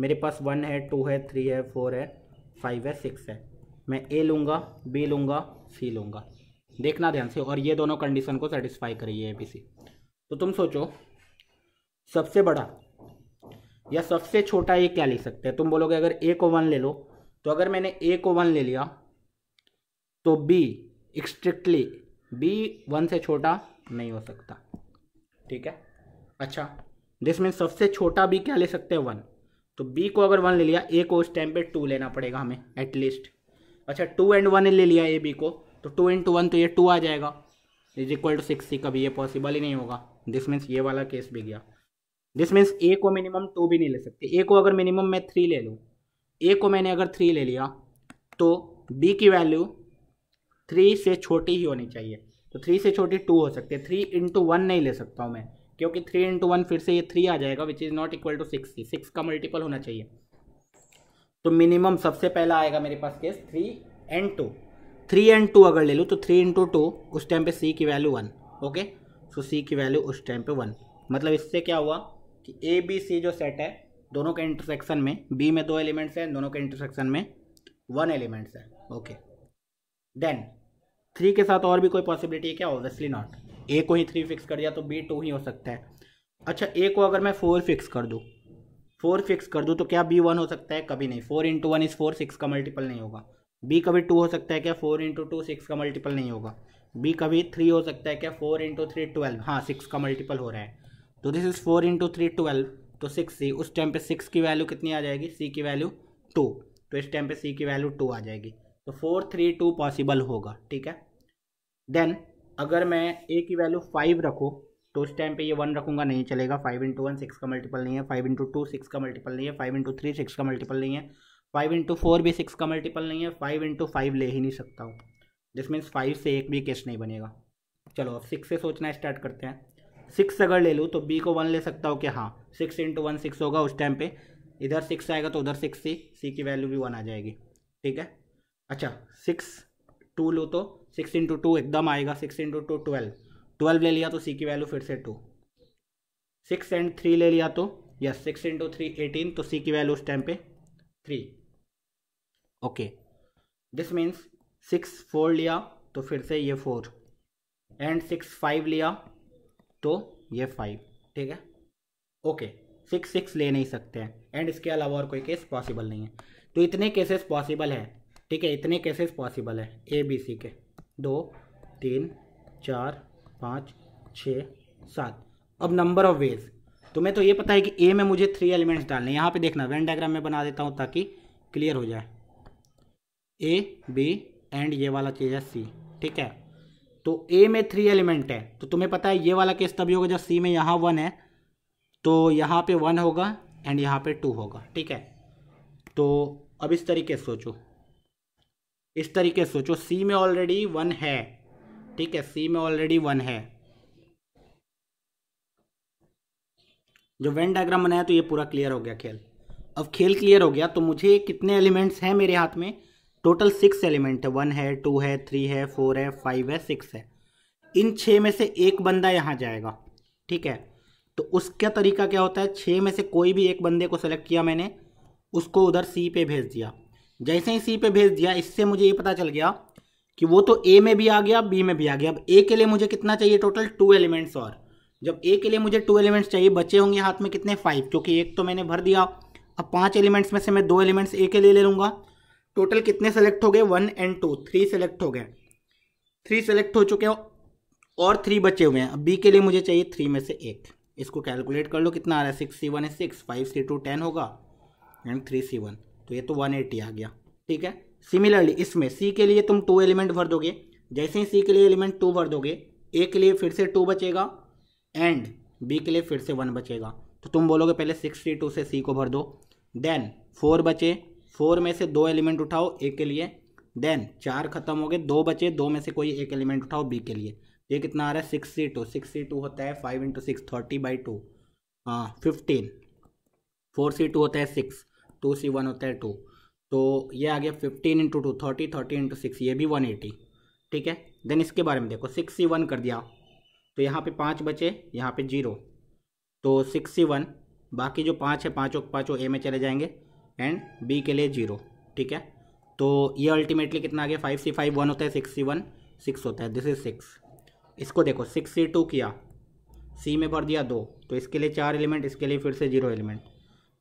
मेरे पास वन है टू है थ्री है फोर है फाइव है सिक्स है मैं ए लूँगा बी लूँगा सी लूँगा देखना ध्यान से और ये दोनों कंडीशन को सेटिस्फाई करिए ए बी सी तो तुम सोचो सबसे बड़ा या सबसे छोटा ये क्या ले सकते हैं तुम बोलोगे अगर ए को वन ले लो तो अगर मैंने ए को वन ले लिया तो बी स्ट्रिक्टली बी वन से छोटा नहीं हो सकता ठीक है अच्छा दिस मीन सबसे छोटा बी क्या ले सकते हैं वन तो बी को अगर वन ले लिया ए को उस टाइम पे टू लेना पड़ेगा हमें एटलीस्ट अच्छा टू एंड वन ले लिया ए बी को तो टू टू वन तो ये टू आ जाएगा is equal to six C कभी ये पॉसिबल ही नहीं होगा दिस मीन्स ये वाला केस भी गया दिस मीन्स ए को मिनिमम टू भी नहीं ले सकते ए को अगर मिनिमम मैं थ्री ले लूँ ए को मैंने अगर थ्री ले लिया तो बी की वैल्यू थ्री से छोटी ही होनी चाहिए तो थ्री से छोटी टू हो सकती है थ्री इंटू वन नहीं ले सकता हूँ मैं क्योंकि थ्री इंटू वन फिर से ये थ्री आ जाएगा which is not equal to six six का मल्टीपल होना चाहिए तो मिनिमम सबसे पहला आएगा मेरे पास case three and two three and two अगर ले लूँ तो थ्री इंटू टू उस टाइम पे सी की value one okay so C की वैल्यू उस टाइम पे वन मतलब इससे क्या हुआ कि ए बी सी जो सेट है दोनों के इंटरसेक्शन में बी में दो एलिमेंट्स हैं दोनों के इंटरसेक्शन में वन एलिमेंट्स है ओके देन थ्री के साथ और भी कोई पॉसिबिलिटी है क्या ऑब्वियसली नॉट ए को ही थ्री फिक्स कर दिया तो बी टू ही हो सकता है अच्छा ए को अगर मैं फोर फिक्स कर दूँ फोर फिक्स कर दूँ तो क्या बी वन हो सकता है कभी नहीं four into one is four six का मल्टीपल नहीं होगा बी कभी टू हो सकता है क्या फोर इंटू टू सिक्स का मल्टीपल नहीं होगा बी कभी थ्री हो सकता है क्या फोर इंटू थ्री ट्वेल्व हाँ सिक्स का मल्टीपल हो रहा है तो this is four into three twelve तो सिक्स सी उस टाइम पे सिक्स की वैल्यू कितनी आ जाएगी सी की वैल्यू टू तो इस टाइम पे सी की वैल्यू टू आ जाएगी तो फोर थ्री टू पॉसिबल होगा ठीक है देन अगर मैं ए की वैल्यू फाइव रखूँ तो उस टाइम पे ये वन रखूँगा नहीं चलेगा फाइव इंटू वन सिक्स का मल्टीपल नहीं है फाइव इंटू टू सिक्स का मल्टीपल नहीं है फाइव इंटू थ्री सिक्स का मल्टीपल नहीं है फाइव इंटू फोर भी सिक्स का मल्टीपल नहीं है फाइव इंटू फाइव ले ही नहीं सकता हूँ दिस मीन्स फाइव से एक भी केस नहीं बनेगा चलो अब सिक्स से सोचना स्टार्ट करते हैं सिक्स अगर ले लूँ तो बी को वन ले सकता हूँ कि हाँ सिक्स इंटू वन सिक्स होगा उस टाइम पे इधर सिक्स आएगा तो उधर सिक्स सी सी की वैल्यू भी वन आ जाएगी ठीक है अच्छा सिक्स टू लो तो सिक्स इंटू टू एकदम आएगा six into two twelve twelve ले लिया तो सी की वैल्यू फिर से टू सिक्स एंड थ्री ले लिया तो yes six into three eighteen तो सी की वैल्यू उस टाइम पे three okay this means six four लिया तो फिर से ये फोर एंड सिक्स फाइव लिया तो ये फाइव ठीक है ओके सिक्स सिक्स ले नहीं सकते हैं एंड इसके अलावा और कोई केस पॉसिबल नहीं है तो इतने केसेस पॉसिबल है ठीक है इतने केसेस पॉसिबल है ए बी सी के दो तीन चार पाँच छः सात अब नंबर ऑफ वेज तो मैं तो ये पता है कि ए में मुझे थ्री एलिमेंट्स डालने यहाँ पे देखना वेन डायग्राम में बना देता हूँ ताकि क्लियर हो जाए ए बी एंड ये वाला चीज़ है सी ठीक है तो ए में थ्री एलिमेंट है तो तुम्हें पता है ये वाला केस तभी होगा जब सी में यहाँ वन है तो यहाँ पे वन होगा एंड यहाँ पे टू होगा ठीक है तो अब इस तरीके से सोचो इस तरीके से सोचो सी में ऑलरेडी वन है ठीक है सी में ऑलरेडी वन है जो वेन डायग्राम बनाया तो ये पूरा क्लियर हो गया खेल अब खेल क्लियर हो गया तो मुझे कितने एलिमेंट्स हैं मेरे हाथ में टोटल सिक्स एलिमेंट है वन है टू है थ्री है फोर है फाइव है सिक्स है इन छः में से एक बंदा यहाँ जाएगा ठीक है तो उसका तरीका क्या होता है छः में से कोई भी एक बंदे को सेलेक्ट किया मैंने उसको उधर सी पे भेज दिया जैसे ही सी पे भेज दिया इससे मुझे ये पता चल गया कि वो तो ए में भी आ गया बी में भी आ गया अब ए के लिए मुझे कितना चाहिए टोटल टू एलिमेंट्स और जब ए के लिए मुझे टू एलिमेंट्स चाहिए बचे होंगे हाथ में कितने फाइव क्योंकि एक तो मैंने भर दिया अब पांच एलिमेंट्स में से मैं दो एलिमेंट्स ए के लिए ले लूँगा टोटल कितने सेलेक्ट हो गए one and two three select हो गए थ्री सेलेक्ट हो चुके हैं और थ्री बचे हुए हैं अब बी के लिए मुझे चाहिए थ्री में से एक इसको कैलकुलेट कर लो कितना आ रहा है सिक्स सी वन है six five C two ten होगा एंड थ्री सी वन तो ये तो वन एटी आ गया ठीक है सिमिलरली इसमें सी के लिए तुम टू एलिमेंट भर दोगे जैसे ही सी के लिए एलिमेंट टू भर दोगे ए के लिए फिर से टू बचेगा एंड बी के लिए फिर से वन बचेगा तो तुम बोलोगे पहले सिक्स सी टू से सी को भर दो देन फोर बचे फोर में से दो एलिमेंट उठाओ ए के लिए देन चार खत्म हो गए दो बचे दो में से कोई एक एलिमेंट उठाओ बी के लिए ये कितना आ रहा है six C two six C two होता है five into six thirty by two हाँ फिफ्टीन फोर सी टू होता है सिक्स टू सी वन होता है टू तो ये आ गया fifteen into two thirty thirty into six ये भी वन एटी ठीक है देन इसके बारे में देखो सिक्स सी वन कर दिया तो यहाँ पे पाँच बचे यहाँ पे जीरो तो सिक्स सी वन बाकी जो पाँच है पाँचों पाँचों ए में चले जाएंगे एंड बी के लिए जीरो ठीक है तो ये अल्टीमेटली कितना आ गया फाइव सी फाइव वन होता है सिक्स सी वन सिक्स होता है दिस इज सिक्स इसको देखो सिक्स सी टू किया सी में भर दिया दो तो इसके लिए चार एलिमेंट इसके लिए फिर से जीरो एलिमेंट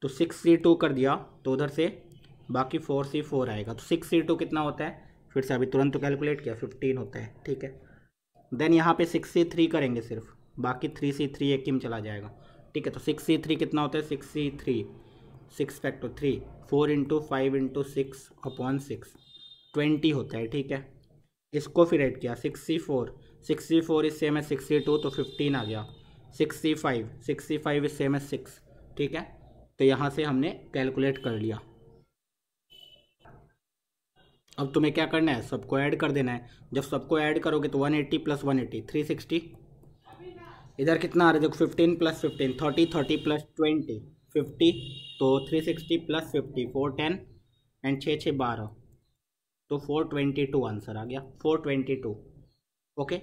तो सिक्स सी टू कर दिया तो उधर से बाकी फोर सी फोर आएगा तो सिक्स सी टू कितना होता है फिर से अभी तुरंत कैलकुलेट तो किया फिफ्टीन होता है ठीक है देन यहाँ पे सिक्स सी थ्री करेंगे सिर्फ बाकी थ्री सी थ्री एक किम चला जाएगा ठीक है तो सिक्स सी थ्री कितना होता है six C three six factor three four into five into six upon six twenty होता है ठीक है इसको फिर ऐड किया sixty four sixty four is same है सिक्सटी टू तो फिफ्टीन आ गया sixty five sixty five is same है सिक्स ठीक है तो यहाँ से हमने कैलकुलेट कर लिया अब तुम्हें क्या करना है सबको ऐड कर देना है जब सबको ऐड करोगे तो 180 eighty plus one eighty three sixty इधर कितना आ रहा है देखो fifteen plus fifteen thirty thirty plus twenty fifty तो three sixty plus fifty four ten and छः छः बारह तो फोर ट्वेंटी टू आंसर आ गया फोर ट्वेंटी टू ओके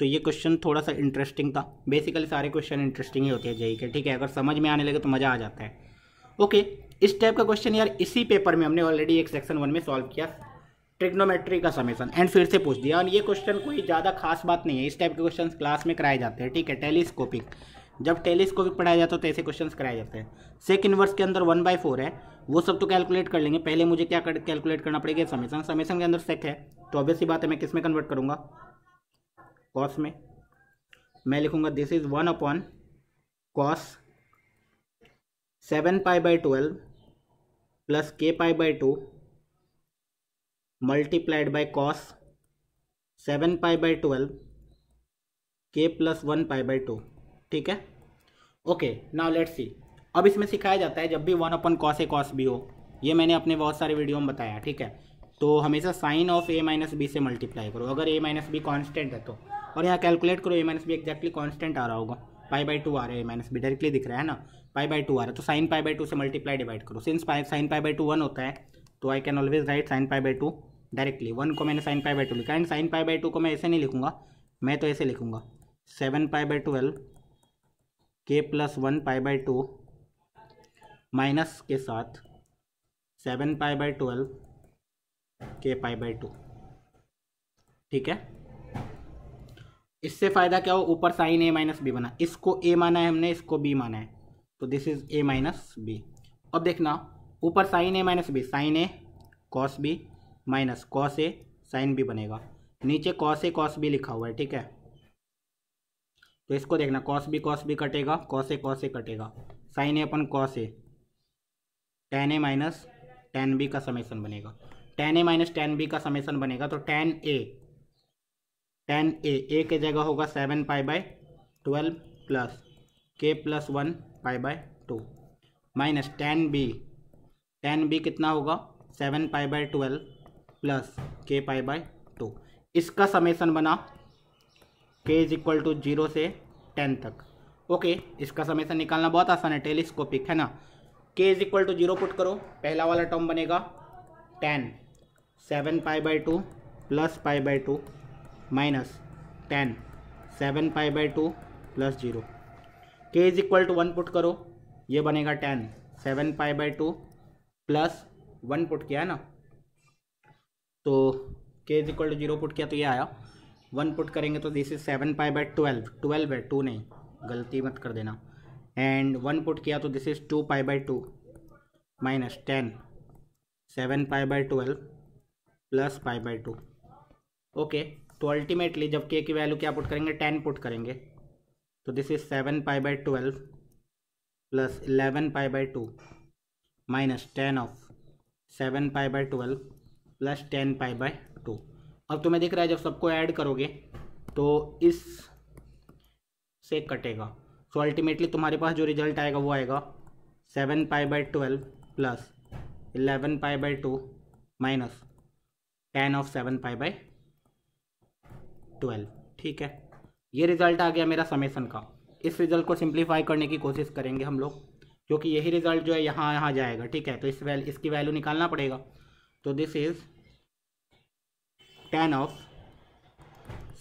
तो ये क्वेश्चन थोड़ा सा इंटरेस्टिंग था बेसिकली सारे क्वेश्चन इंटरेस्टिंग ही होते हैं जेई के e ठीक है अगर समझ में आने लगे तो मज़ा आ जाता है ओके इस टाइप का क्वेश्चन यार इसी पेपर में हमने ऑलरेडी एक सेक्शन वन में सॉल्व किया ट्रिग्नोमेट्री का समेसन एंड फिर से पूछ दिया और ये क्वेश्चन कोई ज़्यादा खास बात नहीं है इस टाइप के क्वेश्चन क्लास में कराए जाते हैं ठीक है टेलीस्कोपिक जब टेलीस्कोपिक पढ़ाया जाता है तो ऐसे क्वेश्चन कराए जाते हैं सेक इनवर्स के अंदर वन बाई फोर है वो सब तो कैलकुलेट कर लेंगे पहले मुझे क्या कर कैलकुलेट करना पड़ेगा समेसन समेसन के अंदर सेक है तो ऑब्वियसली बात है मैं किस में कन्वर्ट करूँगा कॉस में मैं लिखूंगा this is one upon cos seven pi by twelve plus K pi by two multiplied by cos seven pi by twelve K plus one pi by two ठीक है ओके नाउ लेट्स सी अब इसमें सिखाया जाता है जब भी one upon cos A cos B हो ये मैंने अपने बहुत सारे वीडियो में बताया ठीक है तो हमेशा sine of A minus B से मल्टीप्लाई करो अगर ए माइनस बी कॉन्स्टेंट है तो और यहाँ कैलकुलेट करो A minus B exactly constant आ रहा होगा पाई बाई टू आ रहा है ए माइनस बी डायरेक्टली दिख रहा है ना पाई बाई टू आ रहा है तो साइन पाई बाई टू से मल्टीप्लाई डिवाइड करो since pi sine pi by two one होता है तो I can always write sine pi by two directly one को मैंने साइन पाई बाई टू लिखा and sine pi by two को मैं ऐसे नहीं लिखूंगा मैं तो ऐसे लिखूंगा seven pi by twelve K plus one pi by two minus के साथ सेवन पाई बाई ट्वेल्व के पाई बाई टू ठीक है इससे फ़ायदा क्या हो ऊपर साइन ए माइनस बी बना इसको ए माना है हमने इसको बी माना है तो this is A minus B अब देखना ऊपर sine A minus B sine A cos B minus cos A sine B बनेगा नीचे कॉस ए कॉस बी लिखा हुआ है ठीक है तो इसको देखना कॉस भी कॉस भी कटेगा कॉस ए कॉस ए कटेगा sine A upon cos A tan A minus tan B का समेसन बनेगा tan A minus tan B का समेसन बनेगा तो टेन ए टेन ए ए के जगह होगा seven pi by twelve plus K plus one pi by two minus tan B tan B कितना होगा seven pi by twelve plus K pi by two इसका summation बना K is equal to zero से ten तक okay इसका समय से निकालना बहुत आसान है टेलीस्कोपिक है ना K is equal to zero put करो पहला वाला टर्म बनेगा tan seven pi by two plus pi by two minus tan seven pi by two plus zero के is equal to one put करो ये बनेगा tan seven pi by two plus one put किया है ना तो K is equal to zero put किया तो ये आया वन पुट करेंगे तो this is seven pi by twelve twelve है टू नहीं गलती मत कर देना एंड वन पुट किया तो this is two pi by two minus tan seven pi by twelve plus pi by two okay तो अल्टीमेटली जब के की वैल्यू क्या पुट करेंगे टेन पुट करेंगे तो this is seven pi by twelve plus eleven pi by two minus tan of seven pi by twelve plus ten pi by two अब तुम्हें दिख रहा है जब सबको ऐड करोगे तो इस से कटेगा सो so अल्टीमेटली तुम्हारे पास जो रिजल्ट आएगा वो आएगा seven pi by twelve plus eleven pi by two minus tan of seven pi by twelve ठीक है ये रिजल्ट आ गया मेरा समेसन का इस रिजल्ट को सिंप्लीफाई करने की कोशिश करेंगे हम लोग क्योंकि यही रिजल्ट जो है यहाँ यहाँ जाएगा ठीक है तो इस वैल इसकी वैल्यू निकालना पड़ेगा तो this is tan of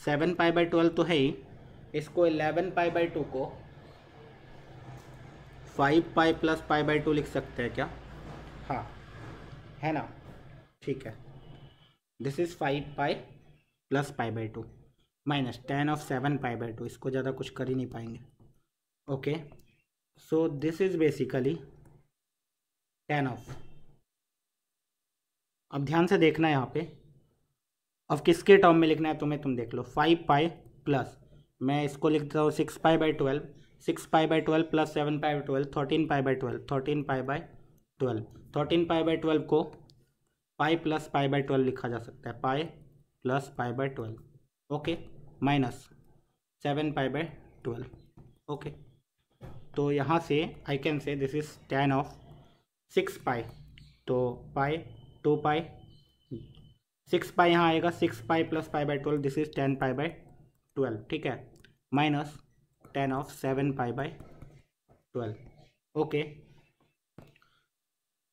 seven pi by twelve तो है ही इसको एलेवन पाई बाई टू को five pi plus pi by two लिख सकते हैं क्या हाँ है ना ठीक है this is five pi plus pi by two minus tan of seven pi by two इसको ज़्यादा कुछ कर ही नहीं पाएंगे okay so this is basically tan of अब ध्यान से देखना है यहाँ पे अब किसके टर्म में लिखना है तुम्हें तुम देख लो फाइव पाई प्लस मैं इसको लिखता हूँ six pi by twelve six pi by twelve plus seven pi by twelve thirteen pi by twelve thirteen pi by twelve thirteen pi by twelve को pi plus pi by twelve लिखा जा सकता है pi plus pi by twelve okay minus seven pi by twelve okay तो यहाँ से I can say this is tan of six pi तो pi two pi six pi यहाँ आएगा six pi plus pi by twelve this is tan pi by twelve ठीक है minus tan of seven pi by twelve okay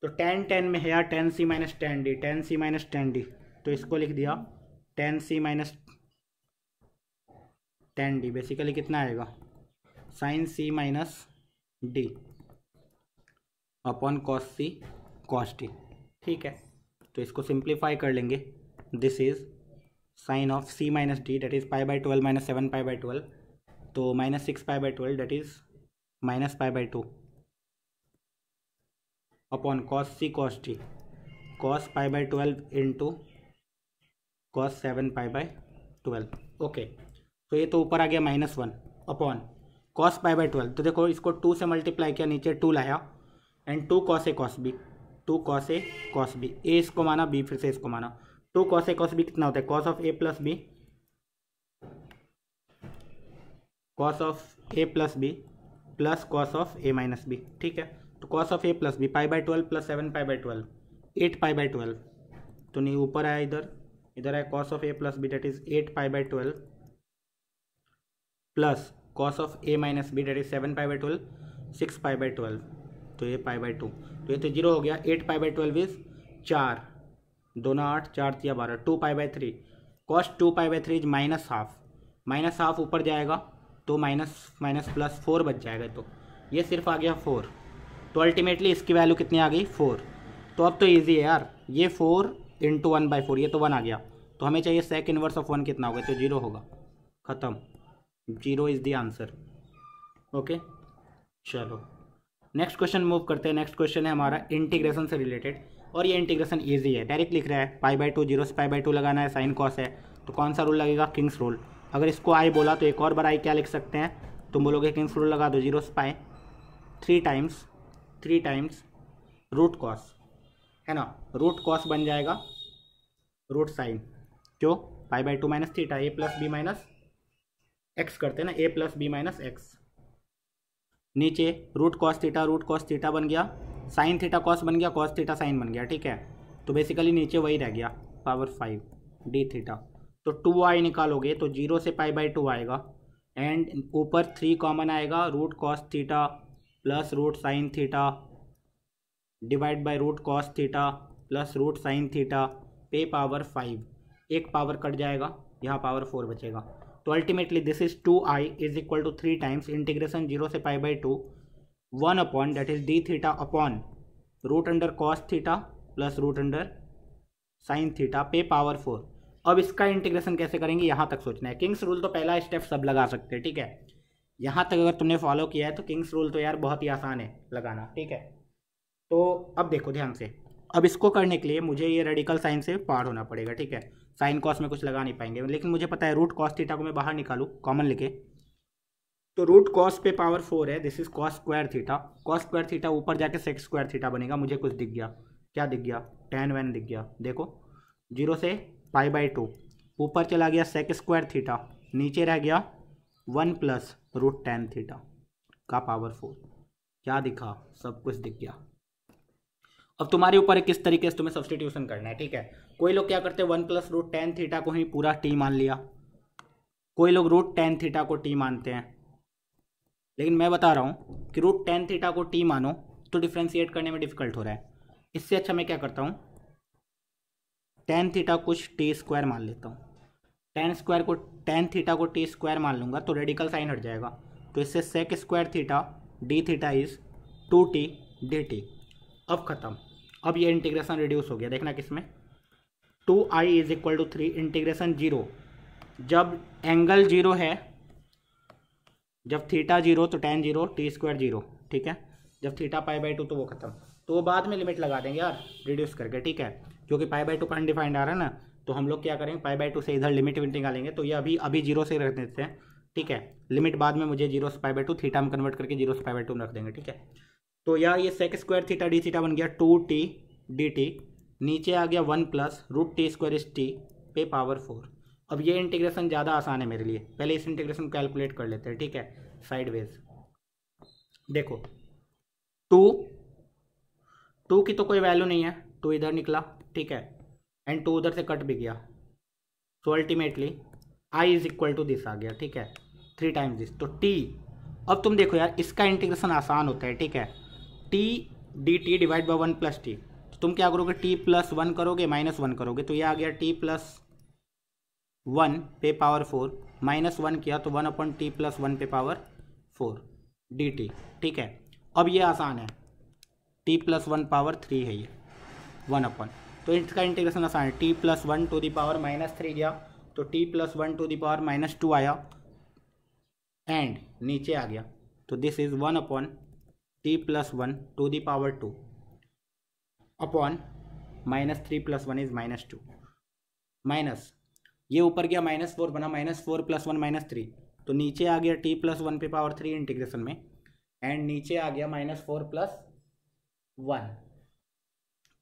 तो tan tan में है यार tan C minus tan D tan C minus tan D तो इसको लिख दिया tan C minus tan D basically कितना आएगा sine C minus D upon cos C cos D ठीक है तो इसको सिंप्लीफाई कर लेंगे this is sign of C minus D that is pi by twelve minus seven pi by twelve तो minus six pi by twelve that is minus pi by two upon cos C cos D cos pi by twelve in two cos seven pi by twelve okay तो ये तो ऊपर आ गया minus one upon cos pi by twelve तो देखो इसको to से मल्टीप्लाई किया नीचे टू लाया and two cos A cos B two cos A cos B A इसको माना बी फिर से इसको माना two cos A cos B कितना होता है cos of A plus B cos of A plus B plus cos of A minus B ठीक है तो cos of A plus B pi by twelve plus seven pi by twelve eight pi by twelve तो नहीं ऊपर आया इधर इधर आया cos of A plus B that is eight pi by twelve plus cos of A minus B that is seven pi by twelve six pi by twelve तो ये पाई by to तो ये तो जीरो हो गया eight pi by twelve is चार दोनों आठ चार या बारह two pi by three cos two pi by three is minus half minus half ऊपर जाएगा तो माइनस माइनस प्लस फोर बच जाएगा तो ये सिर्फ आ गया फोर तो अल्टीमेटली इसकी वैल्यू कितनी आ गई फोर तो अब तो ईजी है यार ये four into one by four ये तो वन आ गया तो हमें चाहिए सेक इनवर्स ऑफ वन कितना होगा तो जीरो होगा ख़त्म zero is the answer okay चलो नेक्स्ट क्वेश्चन मूव करते हैं नेक्स्ट क्वेश्चन है हमारा इंटीग्रेशन से रिलेटेड और ये इंटीग्रेशन ईजी है डायरेक्ट लिख रहा है पाई बाई टू जीरो से पाई बाई टू लगाना है साइन कॉस है तो कौन सा रूल लगेगा किंग्स रूल अगर इसको आई बोला तो एक और बार आई क्या लिख सकते हैं तुम बोलोगे किंग्स रूल लगा दो जीरो से pi three times three times root cos है ना रूट कॉस बन जाएगा रूट साइन क्यों pi by two minus theta A plus B minus x करते हैं ना A plus B minus x नीचे root cos theta root cos theta बन गया साइन थीटा कॉस बन गया कॉस थीटा साइन बन गया ठीक है तो बेसिकली नीचे वही रह गया पावर फाइव डी थीटा तो टू आई निकालोगे तो जीरो से पाई बाई टू आएगा एंड ऊपर थ्री कॉमन आएगा root cos theta plus root sine theta divide by root cos theta plus root sine theta पे पावर फाइव एक power cut जाएगा यहाँ पावर फोर बचेगा तो ultimately this is two I is equal to three times integration zero से pi by two one upon date is D theta upon root under cos theta plus root under sine theta पे power four अब इसका integration कैसे करेंगे यहाँ तक सोचना है किंग्स रूल तो पहला स्टेप सब लगा सकते हैं ठीक है यहाँ तक अगर तुमने फॉलो किया है तो किंग्स रूल तो यार बहुत ही आसान है लगाना ठीक है तो अब देखो ध्यान से अब इसको करने के लिए मुझे ये रेडिकल साइन से पार होना पड़ेगा ठीक है साइन कॉस में कुछ लगा नहीं पाएंगे लेकिन मुझे पता है रूट कॉस थीटा को मैं बाहर निकालू कॉमन लेके तो रूट कॉस पे पावर फोर है this is cos square theta cos square theta ऊपर जाके सेक्स स्क्वायर थीटा बनेगा मुझे कुछ दिख गया क्या दिख गया टेन वैन दिख गया देखो जीरो से पाई बाई टू ऊपर चला गया सेक्स स्क्वायर थीटा नीचे रह गया one plus root tan theta का पावर फोर क्या दिखा सब कुछ दिख गया अब तुम्हारे ऊपर किस तरीके से तुम्हें सब्सटीट्यूशन करना है ठीक है कोई लोग क्या करते हैं one plus root tan theta को ही पूरा टी मान लिया कोई लोग रूट टेन थीटा को टी मानते हैं लेकिन मैं बता रहा हूँ कि रूट टेन थीटा को टी मानो तो डिफ्रेंशिएट करने में डिफिकल्ट हो रहा है इससे अच्छा मैं क्या करता हूँ टेन थीटा कुछ टी स्क्वायर मान लेता हूँ टेन स्क्वायर को टेन थीटा को टी स्क्वायर मान लूँगा तो रेडिकल साइन हट जाएगा तो इससे sec square theta D theta is two T D T अब ख़त्म अब ये इंटीग्रेशन रिड्यूस हो गया देखना किसमें two I is equal to three integration zero जब एंगल जीरो है जब थीटा जीरो तो tan zero T square zero ठीक है जब थीटा पाई बाई टू तो वो खत्म तो वो बाद में लिमिट लगा देंगे यार रिड्यूस करके ठीक है क्योंकि पाई बाई टू का अनडिफाइंड आ रहा है ना तो हम लोग क्या करेंगे पाई बाई टू से इधर लिमिट विमिट निकालेंगे तो ये अभी अभी जीरो से रख देते हैं ठीक है लिमिट बाद में मुझे जीरो से पाई बाई टू थीटा में कन्वर्ट करके जीरो से पाई बाई टू में रख देंगे ठीक है तो यार ये sec square theta D theta बन गया टू टी डी टी नीचे आ गया one plus root T square is T पे पावर फोर अब ये इंटीग्रेशन ज़्यादा आसान है मेरे लिए पहले इस इंटीग्रेशन कैलकुलेट कर लेते हैं ठीक है साइड वेज देखो टू टू की तो कोई वैल्यू नहीं है टू इधर निकला ठीक है एंड टू उधर से कट भी गया so ultimately I is equal to this आ गया ठीक है थ्री टाइम्स दिस तो टी अब तुम देखो यार इसका इंटीग्रेशन आसान होता है ठीक है T D T divide by one plus T तो तुम क्या करोगे टी प्लस वन करोगे माइनस वन करोगे तो ये आ गया टी प्लस वन पे पावर फोर माइनस वन किया तो one upon T plus one पे पावर फोर डी टी ठीक है अब ये आसान है T plus one power three है ये वन अपॉन तो इसका इंटीग्रेशन आसान है T plus one to the power minus three गया तो T plus one to the power minus two आया एंड नीचे आ गया तो this is one upon T plus one to the power two upon minus three plus one is minus two minus ये ऊपर गया माइनस फोर बना minus four plus one minus three तो नीचे आ गया टी प्लस वन पे power three integration में एंड नीचे आ गया माइनस फोर प्लस वन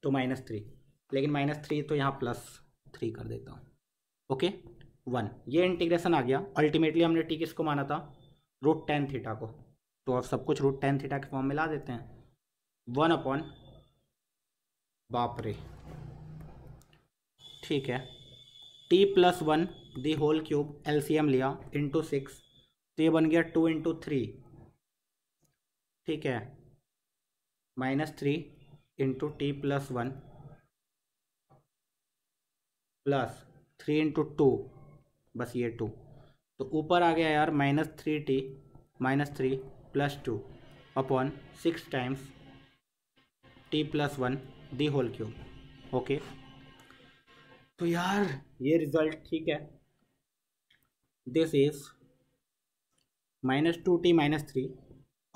तो माइनस थ्री लेकिन माइनस थ्री तो यहाँ प्लस थ्री कर देता हूँ ओके वन ये इंटीग्रेशन आ गया अल्टीमेटली हमने टी किसको माना था रूट टेन थीटा को तो अब सब कुछ रूट टेन थीटा के फॉर्म में ला देते हैं वन अपॉन बाप रे ठीक है T plus one the whole cube LCM लिया इंटू सिक्स तो ये बन गया टू इंटू थ्री ठीक है minus three into T plus one plus three into two बस ये टू तो ऊपर आ गया यार minus three T minus three plus two upon six times T plus one the whole cube okay तो यार ये रिजल्ट ठीक है this is minus two T minus three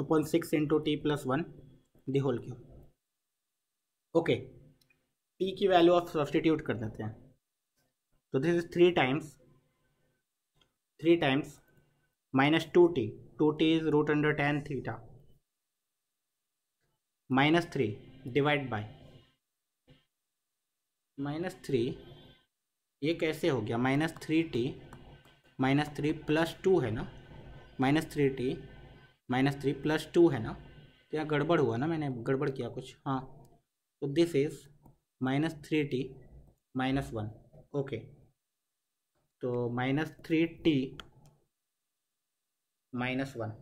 upon six into T plus one the whole cube okay T की value आप substitute कर देते हैं तो this is three times three times minus two T two T is root under tan theta minus three divide by minus three ये कैसे हो गया minus three T minus three plus two है ना minus three T minus three plus two है ना तो यहाँ गड़बड़ हुआ ना मैंने गड़बड़ किया कुछ हाँ तो this is minus three T minus one okay तो minus three T minus one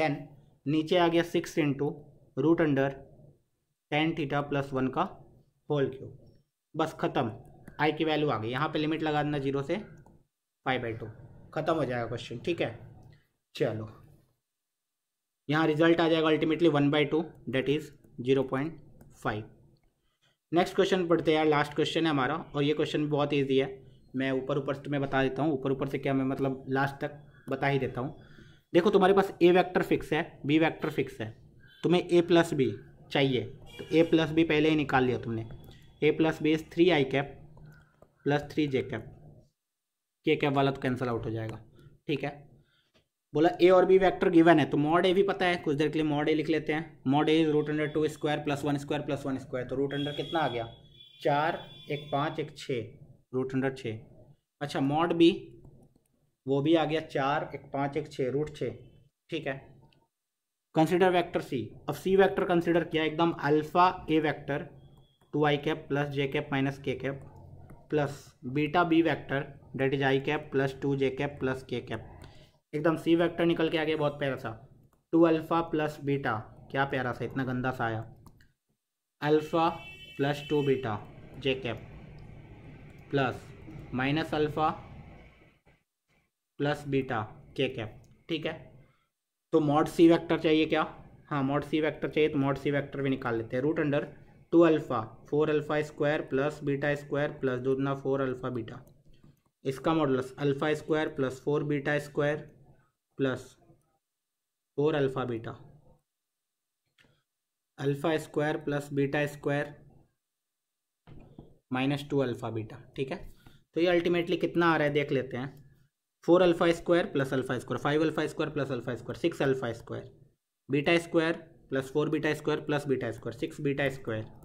then नीचे आ गया six into root under tan theta plus one का होल क्यूब बस ख़त्म आई की वैल्यू आ गई यहाँ पे लिमिट लगा देना जीरो से फाइव बाई टू ख़त्म हो जाएगा क्वेश्चन ठीक है चलो यहाँ रिजल्ट आ जाएगा ultimately one by two that is zero point five next question पढ़ते हैं यार लास्ट क्वेश्चन है हमारा और ये क्वेश्चन बहुत ईजी है मैं ऊपर ऊपर से तुम्हें बता देता हूँ ऊपर ऊपर से क्या मैं मतलब लास्ट तक बता ही देता हूँ देखो तुम्हारे पास ए वैक्टर फिक्स है बी वैक्टर फिक्स है तुम्हें ए प्लस बी चाहिए तो ए प्लस बी पहले ही निकाल लिया तुमने ए प्लस बेस three I cap plus three J cap K cap वाला तो कैंसिल आउट हो जाएगा ठीक है बोला ए और बी वेक्टर गिवन है तो मॉड ए भी पता है कुछ देर के लिए मॉड ए लिख लेते हैं mod A is root under two square plus one square plus one square तो रूट अंडर कितना आ गया चार एक पाँच एक छः रूट अंडर छः अच्छा मॉड बी वो भी आ गया चार एक पाँच एक छः रूट छः ठीक है कंसिडर वैक्टर सी अब सी वैक्टर कंसिडर किया एकदम alpha A vector two I cap plus J cap minus K cap plus beta B vector that is I cap plus two J cap plus K cap एकदम C vector निकल के आ गया बहुत प्यारा सा to alpha plus beta क्या प्यारा सा इतना गंदा सा आया alpha plus two beta J cap plus minus alpha plus beta K cap ठीक है तो मॉड सी वैक्टर चाहिए क्या हाँ मॉड सी वैक्टर चाहिए तो मॉड सी वैक्टर भी निकाल लेते हैं root under two alpha four alpha square plus beta square plus दो दुना फोर अल्फ़ा बीटा इसका model alpha square plus four beta square plus four alpha beta alpha square plus beta square minus two alpha beta ठीक है तो ये ultimately कितना आ रहा है देख लेते हैं four alpha square plus alpha square five alpha square plus alpha square six alpha square beta square plus four beta square plus beta square six beta square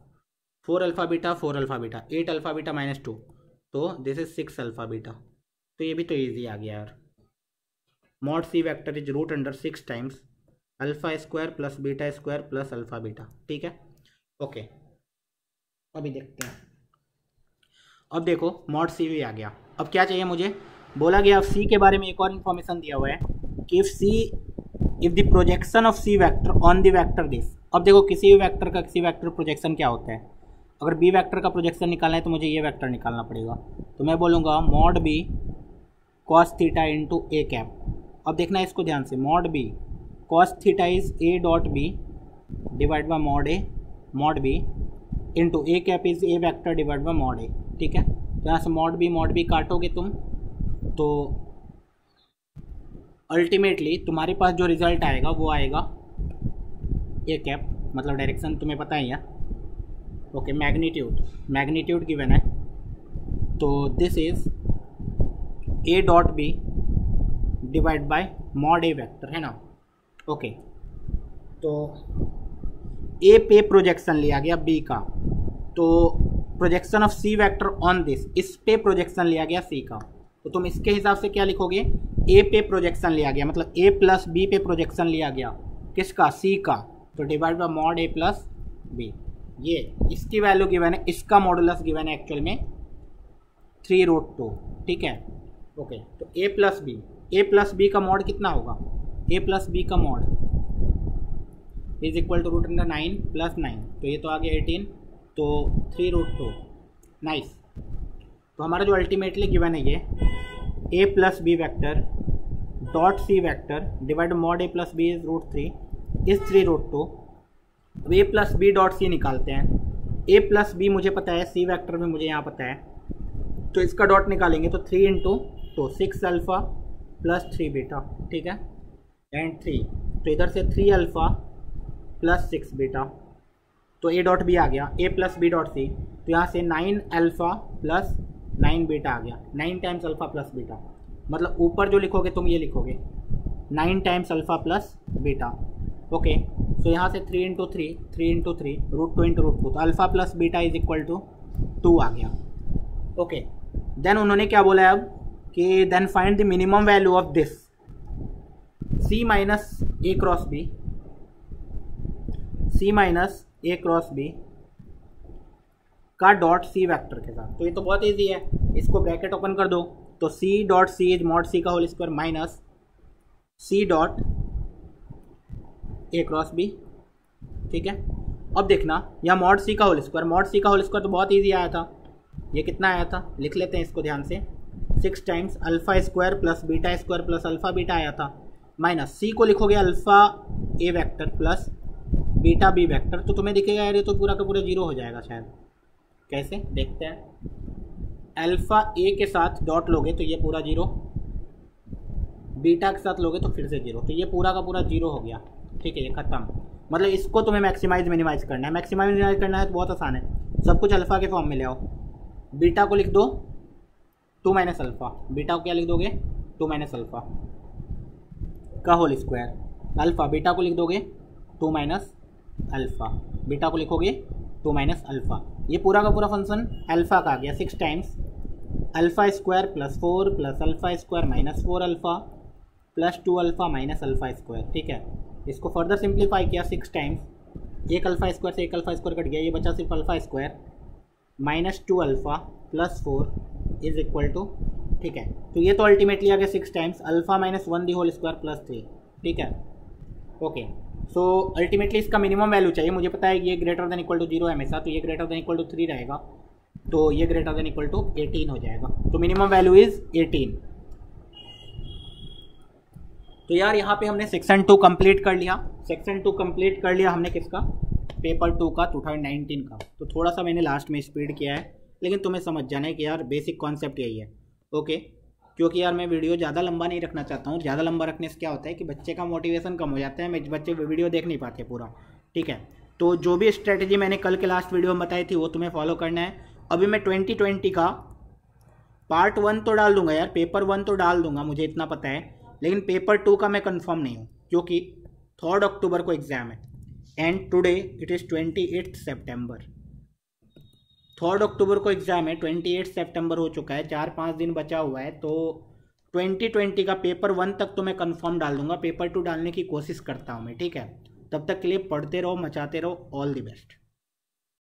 four alpha beta four alpha beta eight alpha beta minus two तो this is six alpha beta तो ये भी तो easy आ गया यार mod C vector is root under six times alpha square plus beta square plus alpha beta ठीक है ओके अभी देखते हैं अब देखो मॉड सी भी आ गया अब क्या चाहिए मुझे बोला गया अब सी के बारे में एक और इन्फॉर्मेशन दिया हुआ है कि if C if the projection of C vector on the vector this अब देखो किसी भी वैक्टर का किसी वैक्टर प्रोजेक्शन क्या होता है अगर बी वैक्टर का प्रोजेक्शन निकालना है तो मुझे ये वैक्टर निकालना पड़ेगा तो मैं बोलूँगा mod B cos theta into A cap अब देखना है इसको ध्यान से mod B cos theta is A dot B divide by mod A mod B into A cap is A vector divide by mod A ठीक है तो यहाँ से मॉड बी मॉड बी काटोगे तुम तो अल्टीमेटली तुम्हारे पास जो रिजल्ट आएगा वो आएगा ए कैप मतलब डायरेक्शन तुम्हें पता ही है ओके मैग्नीट्यूड मैग्नीट्यूड गिवन है तो this is A dot B divide by mod A vector है ना ओके तो ए पे प्रोजेक्शन लिया गया बी का तो projection of C vector on this इस पे प्रोजेक्शन लिया गया सी का तो तुम इसके हिसाब से क्या लिखोगे ए पे प्रोजेक्शन लिया गया मतलब ए प्लस बी पे प्रोजेक्शन लिया गया किसका सी का तो divide by mod A plus B ये इसकी वैल्यू गिवन है इसका मॉडुलस गिवन है एक्चुअल में थ्री रूट टू ठीक है ओके तो A plus B A plus B का मॉड कितना होगा ए प्लस बी का mod is equal to root under nine plus nine तो ये तो आ गया एटीन तो थ्री रूट टू नाइस तो हमारा जो अल्टीमेटली गिवन है ये A plus B vector dot C vector divide mod A plus B is root three is three root two अब A plus B dot C निकालते हैं ए plus B मुझे पता है सी वैक्टर में मुझे यहाँ पता है तो इसका डॉट निकालेंगे तो थ्री इंटू तो six alpha plus three beta ठीक है एंड थ्री तो इधर से three alpha plus six beta तो ए डॉट बी आ गया A plus B dot C तो यहाँ से nine alpha plus nine beta आ गया nine times alpha plus beta मतलब ऊपर जो लिखोगे तुम ये लिखोगे nine times alpha plus beta okay so यहाँ से three into three three into three root two into root two तो alpha plus beta is equal to two आ गया ओके देन उन्होंने क्या बोला है अब कि then find the minimum value of this C minus A cross B C minus A cross B का डॉट सी वैक्टर के साथ तो ये तो बहुत ईजी है इसको ब्रैकेट ओपन कर दो तो C dot C is mod C का whole square minus C dot A cross B ठीक है अब देखना यह मॉड सी का होल स्क्वायर मॉड सी का होल स्क्वायर तो बहुत ईजी आया था ये कितना आया था लिख लेते हैं इसको ध्यान से six times alpha square plus beta square plus alpha beta आया था माइनस सी को लिखोगे alpha A vector plus beta B vector तो तुम्हें दिखेगा यार ये तो पूरा का पूरा जीरो हो जाएगा शायद कैसे देखते हैं अल्फ़ा ए के साथ डॉट लोगे तो ये पूरा जीरो बीटा के साथ लोगे तो फिर से जीरो तो ये पूरा का पूरा जीरो हो गया ठीक है ये खत्म मतलब इसको तुम्हें मैक्सिमाइज मिनिमाइज करना है मैक्सिमाइज मिनिमाइज करना है तो बहुत आसान है सब कुछ अल्फ़ा के फॉर्म में ले आओ बीटा को लिख दो टू माइनस अल्फ़ा बीटा को क्या लिख दोगे टू माइनस अल्फ़ा का होल स्क्वायर अल्फ़ा बीटा को लिख दोगे टू माइनस अल्फ़ा बीटा को लिखोगे टू माइनस अल्फ़ा ये पूरा का पूरा फंक्शन अल्फ़ा का आ गया six times alpha square plus four plus alpha square minus four alpha plus two alpha minus alpha square ठीक है इसको फर्दर सिंप्लीफाई किया सिक्स टाइम्स एक अल्फ़ा स्क्वायर से एक अल्फ़ा स्क्वायर कट गया ये बचा सिर्फ alpha square minus two alpha plus four is equal to ठीक है तो ये तो अल्टीमेटली आ गया six times alpha minus one the whole square plus three ठीक है ओके सो अल्टीमेटली इसका मिनिमम वैल्यू चाहिए मुझे पता है ये greater than equal to zero है हमेशा तो ये greater than equal to three रहेगा तो ये greater than equal to eighteen हो जाएगा तो मिनिमम वैल्यू इज़ एटीन तो यार यहाँ पे हमने सेक्शन टू कंप्लीट कर लिया सेक्शन टू कंप्लीट कर लिया हमने किसका पेपर टू का 2019 का तो थोड़ा सा मैंने लास्ट में स्पीड किया है लेकिन तुम्हें समझ जाना है कि यार बेसिक कॉन्सेप्ट यही है ओके क्योंकि यार मैं वीडियो ज़्यादा लंबा नहीं रखना चाहता हूँ ज़्यादा लंबा रखने से क्या होता है कि बच्चे का मोटिवेशन कम हो जाता है मैं बच्चे वीडियो देख नहीं पाते पूरा ठीक है तो जो भी स्ट्रेटेजी मैंने कल के लास्ट वीडियो में बताई थी वो तुम्हें फॉलो करना है अभी मैं ट्वेंटी ट्वेंटी का पार्ट वन तो डाल दूंगा यार पेपर वन तो डाल दूंगा मुझे इतना पता है लेकिन पेपर टू का मैं कंफर्म नहीं हूँ क्योंकि थर्ड अक्टूबर को एग्ज़ाम है and today it is twenty eighth September third October को एग्ज़ाम है ट्वेंटी एट सेप्टेम्बर हो चुका है चार पाँच दिन बचा हुआ है तो ट्वेंटी ट्वेंटी का पेपर वन तक तो मैं कन्फर्म डाल दूंगा पेपर टू डालने की कोशिश करता हूँ मैं ठीक है तब तक के लिए पढ़ते रहो मचाते रहो ऑल दी बेस्ट